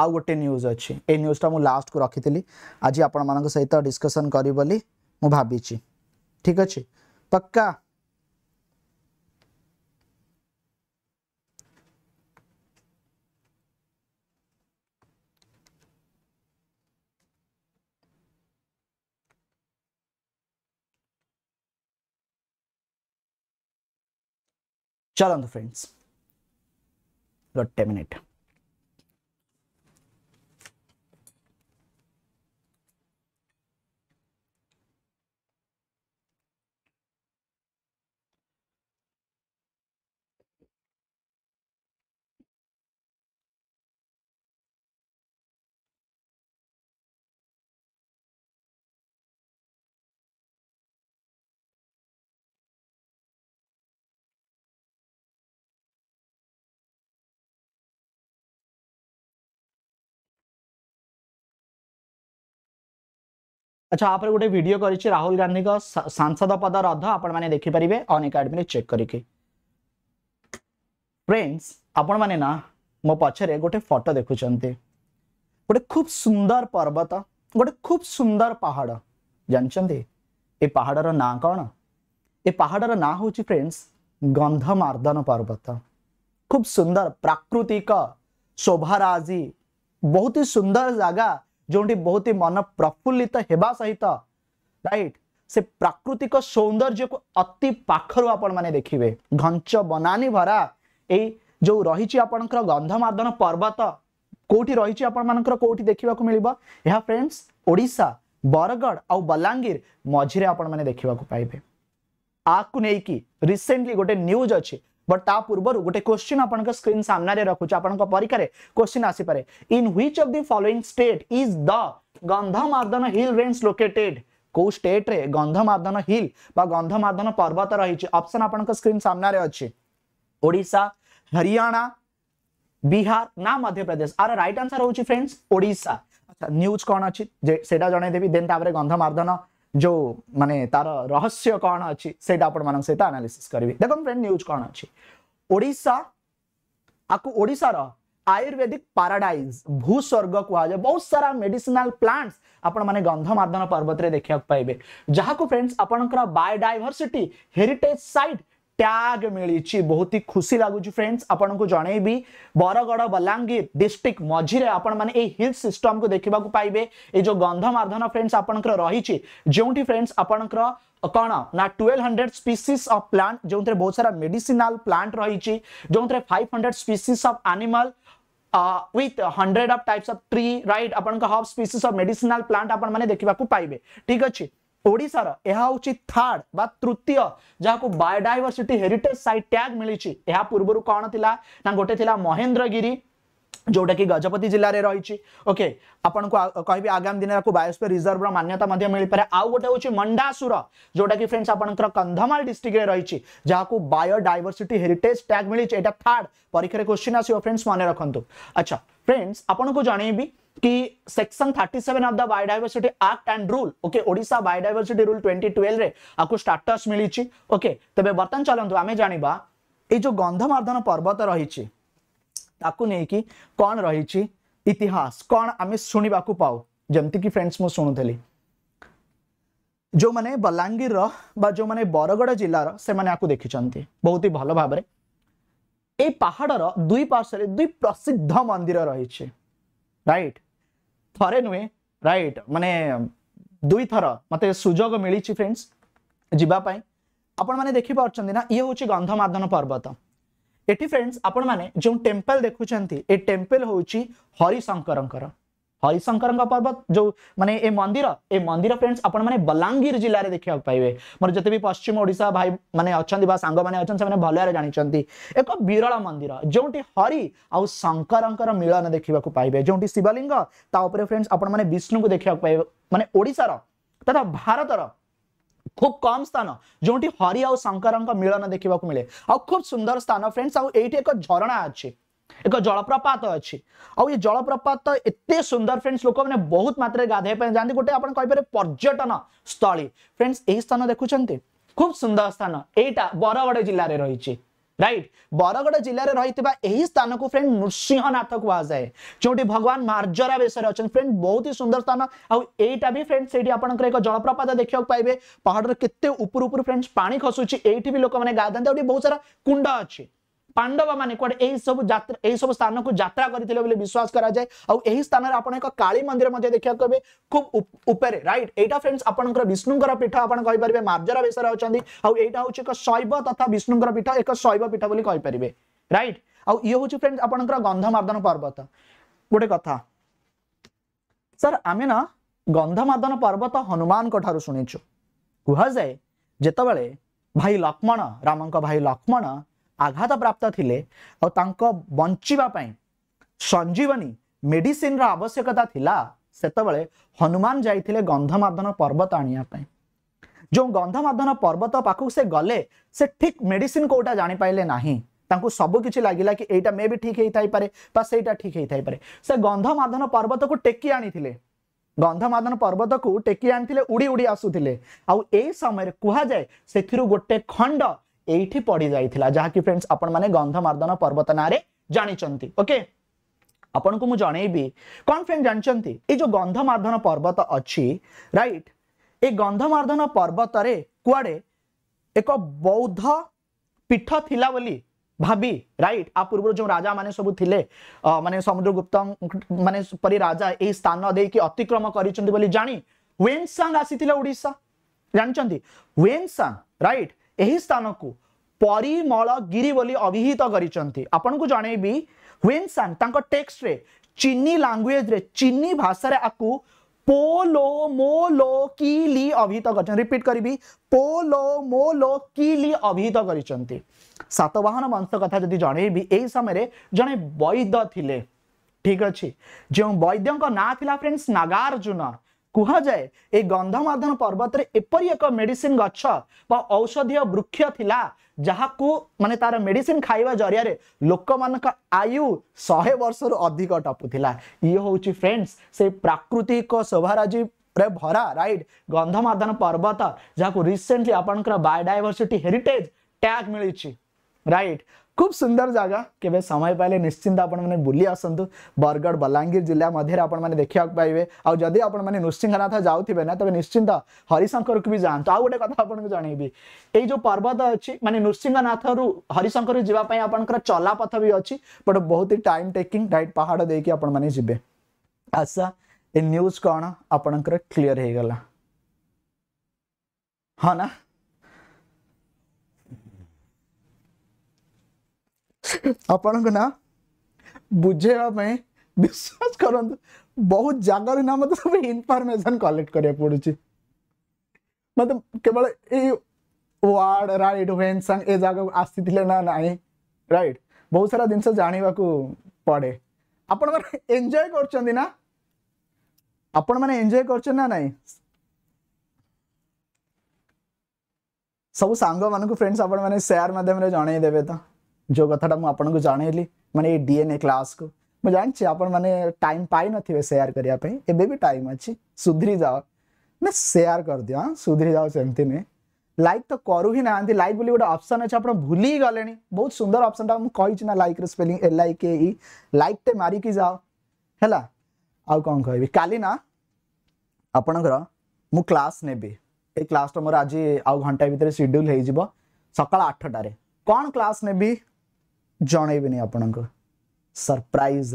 आउ गोटे न्यूज अच्छे ए न्यूजटा मुझ लास्ट को रखी थी आज आपण मान सहित डिस्कसन करी मुझी ठीक अच्छे पक्का ચાલો તો ફ્રેન્ડ્સ ડોટ ટેમિનેટ আচ্ছা আপনার গোটে ভিডিও করেছি রাহুল গান্ধী সাংসদ পদর অধ আপনার মানে দেখিপারে অন একাডেমি চেক করিকি ফ্রেন্ডস আপন মানে না মো পছরে গোটে ফটো দেখুছেন গোটে খুব সুন্দর পর্বত গোটে খুব সুন্দর পাহাড় জানিছেন এ পাহাড়র না কোণ এ পাহাড়র না হচ্ছে ফ্রেন্ডস গন্ধমার্দন পর্বত খুব সুন্দর প্রাকৃতিক শোভারাজি বহুত সুন্দর জায়গা जो बहुत ही मन प्रफुल्लित होगा सहित रईट से प्राकृतिक सौंदर्य को अति पाखर आपने देखिए घंच बनानी भरा जो रही आपणकर गंधमादन पर्वत कौटी रही कौटी देखा मिल फ्रेंड्स ओडा बरगढ़ आ बलांगीर मझे आपने देखा पाइबे नहीं कि रिसेंटली गोटे न्यूज अच्छी बट ता पूर्व गोटे क्वेश्चन आप स्क्रीन सामने रखुचे आपण परीक्षा क्वेश्चन आसीपे in which of the following state is the Gandhamardan hill range located कौ स्टेट रे गंधमार्दन हिल बा गंधमार्दन पर्वत रही ऑप्शन आप स्क्रीन सामने अच्छे ओडिशा हरियाणा बिहार ना मध्य प्रदेश आर राइट आंसर होची फ्रेंड्स ओडिशा अच्छा न्यूज कौन अच्छी जे सेटा जणे देबी देन तापरे गंधमार्दन जो माने तार रहस्य कौन अच्छी से सहित आनालीसीस करी देख फ्रेंड न्यूज कौन अच्छी ओडा आपको ओडार आयुर्वेदिक पाराडाइज भूस्वर्ग कहुए बहुत सारा मेडिसिनाल प्लांट्स आपण मैंने गंधमार्दन पर्वत रे देखा पाइबे जहाँ को फ्रेंड्स आपण बायोडाइवर्सिटी हेरिटेज साइट ଟ୍ୟାଗ୍ ମିଳିଛି ବହୁତ হি খুশি লাগুছি ফ্রেন্ডস আপনার জনাইবি বরগড় বলাঙ্গীর ডিস্ট্রিক্ট মঝিরে আপনার এই হিল সিষ্টম কু দেখা পাইবে এই যে গন্ধমার্ধন ফ্রেন্ডস আপনার রয়েছে যেটি ফ্রেন্ডস আপনার कौन ना twelve hundred species of plant जो बहुत सारा मेडिसिनाल प्लांट रही जो five hundred species of animal with hundred of types of tree right आप हब स्पीसीज अफ मेडिसिनाल प्लांट आप देखा पाइबे ठीक अच्छे ओडीसार या हूँ थार्ड बा तृतीय जयोडायभरसिटी हेरीटेज साइट टैग मिलीची एहा पूर्व कौन थी ना गोटे थांबला महेंद्रगिरी जोटा कि गजपति जिले में रही ओके आपण को कह आगामी दिन आपको बायोस्फीयर रिजर्व मान्यता मिल पाए आउ गोटे हूँ मंडासुर जोटा कि फ्रेंड्स आपंकर कंधमाल डिस्ट्रिक्ट में रही जहाँ बायोडाइवर्सीटी हेरीटेज टैग मिली यहाँ थार्ड परीक्षा क्वेश्चन आसो फ्रेंड्स मन रखु अच्छा फ्रेंड्स आपको को जनइबी कि section 37 of the biodiversity act and rule okay Odisha biodiversity rule 2012 रे आपको स्टाटस मिली ओके तेज बर्तमान चलंतु आम जानिबा ए जो गंधमार्धन पर्वत रही ताकु कि कौन रही इतिहास कौन आम शुणा को पाऊ जमती कि फ्रेंड्स मुझे शुणुली जो मैंने बलांगीर जो मैंने बरगड़ जिलार से देखी बहुत ही भल भाव ये पहाड़ दुई पार्श्वर दुई प्रसिद्ध मंदिर रही रईट थे नुहे रईट मानने दुई थर मत सुजोग मिली फ्रेंड्स जीप आपण मैंने देखिपार ना ये हूँ गंधमाधन पर्वत फ्रेंड्स आपण माने जो टेम्पल देखुंत ए टेम्पल हूँ हरिशंकर हरिशंकर पर्वत जो माने ए मंदिर ए मंदिर फ्रेंड्स आपण बलांगीर जिले में देखा पाए मोर जिते भी पश्चिम ओडा भाई मैंने अच्छा सांग मैंने भलिवे जानते एक विरल मंदिर जो हरि आउ शंकर मिलन देखा पाए जो शिवलिंग फ्रेंड्स आपण मैंने विष्णु को देखा मानने ओडार तथा भारत খুব কম স্থান যেটি হরি আঙ্কর মিলন দেখা মিলে আুব সুন্দর স্থান ফ্রেন্ডস আইটি এক ঝরণা আছে এক জলপ্রপাত অছি আউ জলপ্রপাত এত সুন্দর ফ্রেন্ডস লোক মানে বহুত মাত্রায় গাধাই যাতে গোটে আপনার কইপারে পর্যটন স্থলী ফ্রেন্ডস এই স্থান দেখুছেন খুব সুন্দর স্থান এইটা বরগড় জেলার রয়েছে राइट बरगढ़ जिले में रही स्थान को फ्रेंड नृसिंहनाथ कह जाए जो भगवान मार्जरा बेस फ्रेंड बहुत ही सुंदर स्थान आईटा भी फ्रेंड से एक जलप्रपात देखा पाइबे पहाड़ के फ्रेंड्स पा खसुच्छी ये लोक मैंने गाधाते बहुत सारा कुंड अच्छी पांडव मैंने सब सब स्थान को जात्रा करते विश्वास कराए और स्थान में आज एक काली मंदिर देखा करेंगे खूब उपरे रईट एटा फ्रेंड्स आपंकर विष्णु पीठ आपर मार्जर विषय अच्छा आईटा हूँ एक शैव तथा विष्णु पीठ एक शैव पीठ बोली पारे रईट आई हूँ फ्रेंड्स आप गंधमार्दन पर्वत गोटे कथ सर आम ना गंधमार्दन पर्वत हनुमान शुणीचु कह जाए भाई लक्ष्मण राम भाई लक्ष्मण आघात प्राप्त थे बचापी संजीवनी मेडिसीन रवश्यकता थिला से हनुमान जाते गंधमाधन पर्वत आने जो गंधमाधन पर्वत पाख से गले से ठीक मेडिसीन कोटा जापारे ना सबकि लगला कि यहाँ मे भी ठीक होपे से ठीक होपे से गंधमाधन पर्वत को टेक आनी गंधमाधन पर्वत को टेक आनी उड़ी उड़ी आसुले आई समय कहुए से गोटे खंड एठी पड़ी जाइला फ्रेंड्स आपने गंधमार्दन पर्वत ना जानते ओके आपन को मुझे जनईबी कौन फ्रेंड जानते ये जो गंधमार्दन पर्वत अच्छी रईट ये गंधमार्दन पर्वत कड़े एक बौद्ध पीठ थी भाभी राइट आ पूर्व जो राजा माने सब थिले माने समुद्रगुप्त मान परि राजा ए स्थान दे कि अतिक्रम करिसेंति बोली जानी वेनसांग आसीतिले उड़ीसा जानचंती वेनसांग राइट एही स्थान को परिमल गिरी बोली अभिहित କରିଛନ୍ତି ଆପଣଙ୍କୁ ଜଣେଇବି ହ୍ୱିନ୍ସାନ୍ ତାଙ୍କ ଟେକ୍ସଟରେ ଚିନି ଲାଙ୍ଗୁଏଜରେ पोलो मोलो किली अभिहित कर रिपीट करी पोलो मोलो किली अभिहित कर सातवाहन वंश कथा जदि जनइबी यही समय जड़े वैद्य थे ठीक अच्छे जो वैद्य ना थिला फ्रेंड्स नागार्जुन କୁହାଯାଏ ଏଇ ଗନ୍ଧମାର୍ଦ୍ଧନ ପର୍ବତରେ ଏପରି ଏକ ମେଡିସିନ ଗଛ ବା ଔଷଧୀୟ ବୃକ୍ଷ ଥିଲା ଯାହାକୁ ମାନେ ତାର ମେଡିସିନ ଖାଇବା ଜରିଆରେ ଲୋକମାନଙ୍କ ଆୟୁ ଶହେ ବର୍ଷରୁ ଅଧିକ ଟପୁଥିଲା ଇଏ ହେଉଛି ଫ୍ରେଣ୍ଡସ୍ ସେ ପ୍ରାକୃତିକ ଶୋଭାରାଜି ରେ ଭରା ରାଇଟ୍ ଗନ୍ଧମାର୍ଦ୍ଧନ ପର୍ବତ ଯାହାକୁ ରିସେଣ୍ଟଲି ଆପଣଙ୍କର ବାୟୋଡାଇଭର୍ସିଟି ହେରିଟେଜ ଟ୍ୟାଗ୍ ମିଳିଛି ରାଇଟ୍ खूब सुंदर जगह केवे समय पाइले निश्चिंत आपने बुले आसतु बरगढ़ बलांगीर जिला मध्य आपने देखा पाइबे आदि आपसिंहनाथ नृसिंहनाथ जाऊ तेज निश्चिंत हरिशंकर को भी जातु तो आउ गोटे कथा जनइबि यो पर्वत अच्छी मानते नृसिंहनाथ रु हरिशंकर जावाई आपंकर चलापथ भी अच्छी बट बहुत ही टाइम टेकिंग डाइट पहाड़ दे कि आपे आशा ये न्यूज कौन आपणकर क्लीयर हो गला हाँ ना आपण को ना बुझेवाई विश्वास करूँ बहुत जगह ना मत सब इनफर्मेसन कलेक्ट करा पड़ी मत केवल यार्ड रईट वेनसांग ये जगह आसी ना रईट बहुत सारा जिनस जानवाक पड़े आपण मैंने एंजय कर आपण मैंने एंजय कर सब सांग फ्रेंड्स आपयार मध्यम जनईदेवे तो जो कथा मुझे जनइली मैंने ये डीएनए क्लास को मुझे जानी मैंने टाइम पाई थे सेयार करने एबे भी टाइम अच्छी सुधरी जाओ ना सेयार कर दियो हाँ सुधरी जाओ सेमती नहीं लाइक तो करू ही ना लाइक बोली गोटे अप्सन अच्छे आप भूल ही गले बहुत सुंदर अप्सन टाइम कही like spelling L I K like टे मारिकी जाओ है आउ कौन कह का ना ଆପଣଙ୍କର ମୁଁ କ୍ଲାସ୍ ନେବି ଏଇ କ୍ଲାସ୍ଟା ମୋର ଆଜି ଆଉ ଘଣ୍ଟା ଭିତରେ ସିଡ୍ୟୁଲ୍ ହେଇଯିବ ସକାଳ ଆଠଟାରେ କ'ଣ କ୍ଲାସ୍ ନେବି जन आपण को सरप्राइज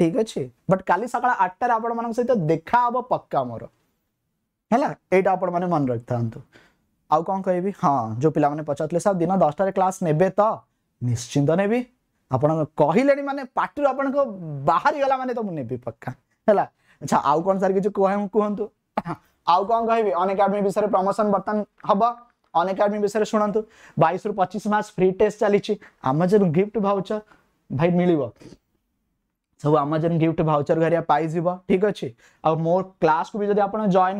रीक अच्छे बट का सका आठटार आप सहित देखा पक्का मोर है यहाँ मन रखी था आउ कौन कह हाँ जो पे पचारे सर दिन दसटार क्लास ने तो निश्चिंत ने कहले मैंने पार्टी आप बाहरी गला मानते तो मुझे नेबी पक्का है अच्छा आउ कौन सर कि कहे कहतु आउ कौन कहने विषय प्रमोशन बर्तन हम अनएकाडमी विषय शुणु बैस रु पचीस मार्च फ्री टेस्ट चली आमाजन गिफ्ट भाउचर भाई मिल सब आमाजन गिफ्ट भाउचर घर पाइज ठीक अच्छे आ मो क्लास को भी जब आप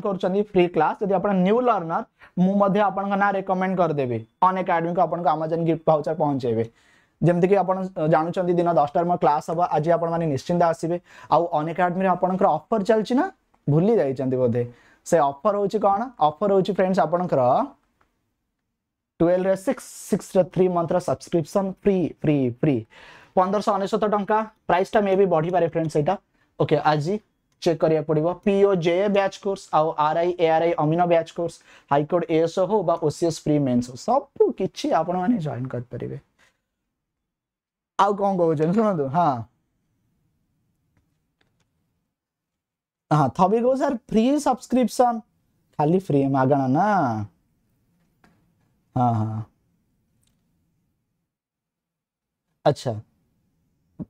कर फ्री क्लास जब आप न्यू लर्नर मुझे आप ना रेकमेंड करदेवि अन को आपको आमाजन गिफ्ट भाउचर पहुंचे जमीक आप ଜାଣୁଛନ୍ତି दिन ଦଶଟାରେ ମୋର क्लास हम आज ଆପଣମାନେ निश्चिंत आसवे ଆଉ ଅନ୍ ଏକାଡେମୀରେ ଆପଣଙ୍କର ଅଫର୍ ଚାଲିଛି ନା ଭୁଲି ଯାଇଛନ୍ତି ବୋଧେ ସେ ଅଫର୍ ହେଉଛି କ'ଣ ଅଫର୍ ହେଉଛି ଫ୍ରେଣ୍ଡସ୍ ଟୁଏଲ୍ଭରେ ସିକ୍ସ ସିକ୍ସରେ ଥ୍ରୀ ମନ୍ଥର ସବସ୍କ୍ରିପସନ୍ ଫ୍ରି ଫ୍ରି ଫ୍ରି ପନ୍ଦରଶହ ଅନେଶତ ଟଙ୍କା ପ୍ରାଇସ୍ଟା ମେ ବି ବଢ଼ିପାରେ ଫ୍ରେଣ୍ଡ ସେଇଟା ଓକେ ଆଜି ଚେକ୍ କରିବାକୁ ପଡ଼ିବ ପିଓ ଜେ ବ୍ୟାଚ୍ କୋର୍ସ ଆଉ ଆର୍ଆଇ ଏଆର୍ଆଇ ଅମିନ ବ୍ୟାଚ୍ କୋର୍ସ ହାଇକୋର୍ଟ ଏଏସ୍ଓ ହଉ ବା ଓସିଏସ୍ ପ୍ରି ମେନ୍ସ ହଉ ସବୁ କିଛି ଆପଣମାନେ ଜଏନ୍ କରିପାରିବେ ଆଉ କ'ଣ କହୁଛନ୍ତି ଶୁଣନ୍ତୁ ହଁ हाँ थबी को सर फ्री सब्सक्रिप्शन खाली फ्री मागण ना हाँ हाँ अच्छा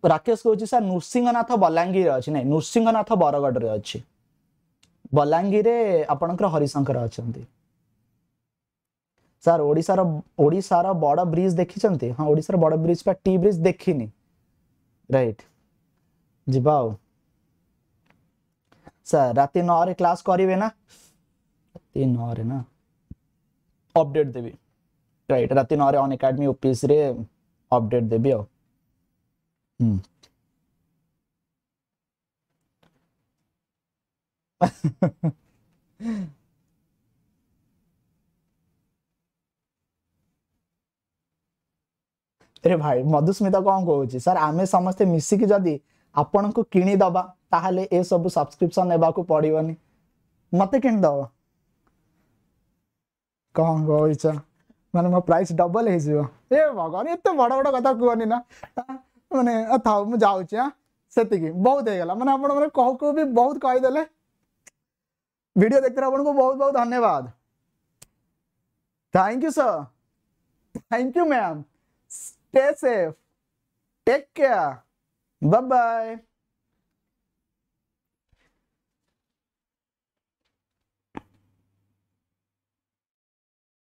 राकेश कहते सर नृसिंहनाथ बलांगीर अच्छे ना नृसिंहनाथ बरगढ़ रे अच्छे बलांगीर आपण हरिशंकर अच्छा सर ओडार ओडार बड़ ब्रिज देखी हाँ ओडार बड़ ब्रिज पर टी ब्रिज देखी रईट जीवा सर रात नौ क्लास करेंगे ना रात नौ अपडेट देवी राइट रात aurya on academy upis re update debi हम्म। भाई मधुस्मिता कौन कह सर आम समस्ते मिसिकी जदि आपण को ताहले ए सब सब्सक्रिप्शन नेबाकू पड़ोनी मत किणीदब कौन कह मन प्रईस डबल हो भगवान ये बड़ बड़ कथा कहनी ना मैंने था जाऊँ से बहुत हो गला मैंने आपड़ कह कह भी बहुत कहीदे भिड देखते आपन बहुत बहुत धन्यवाद thank you sir thank you ma'am stay safe take care bye bye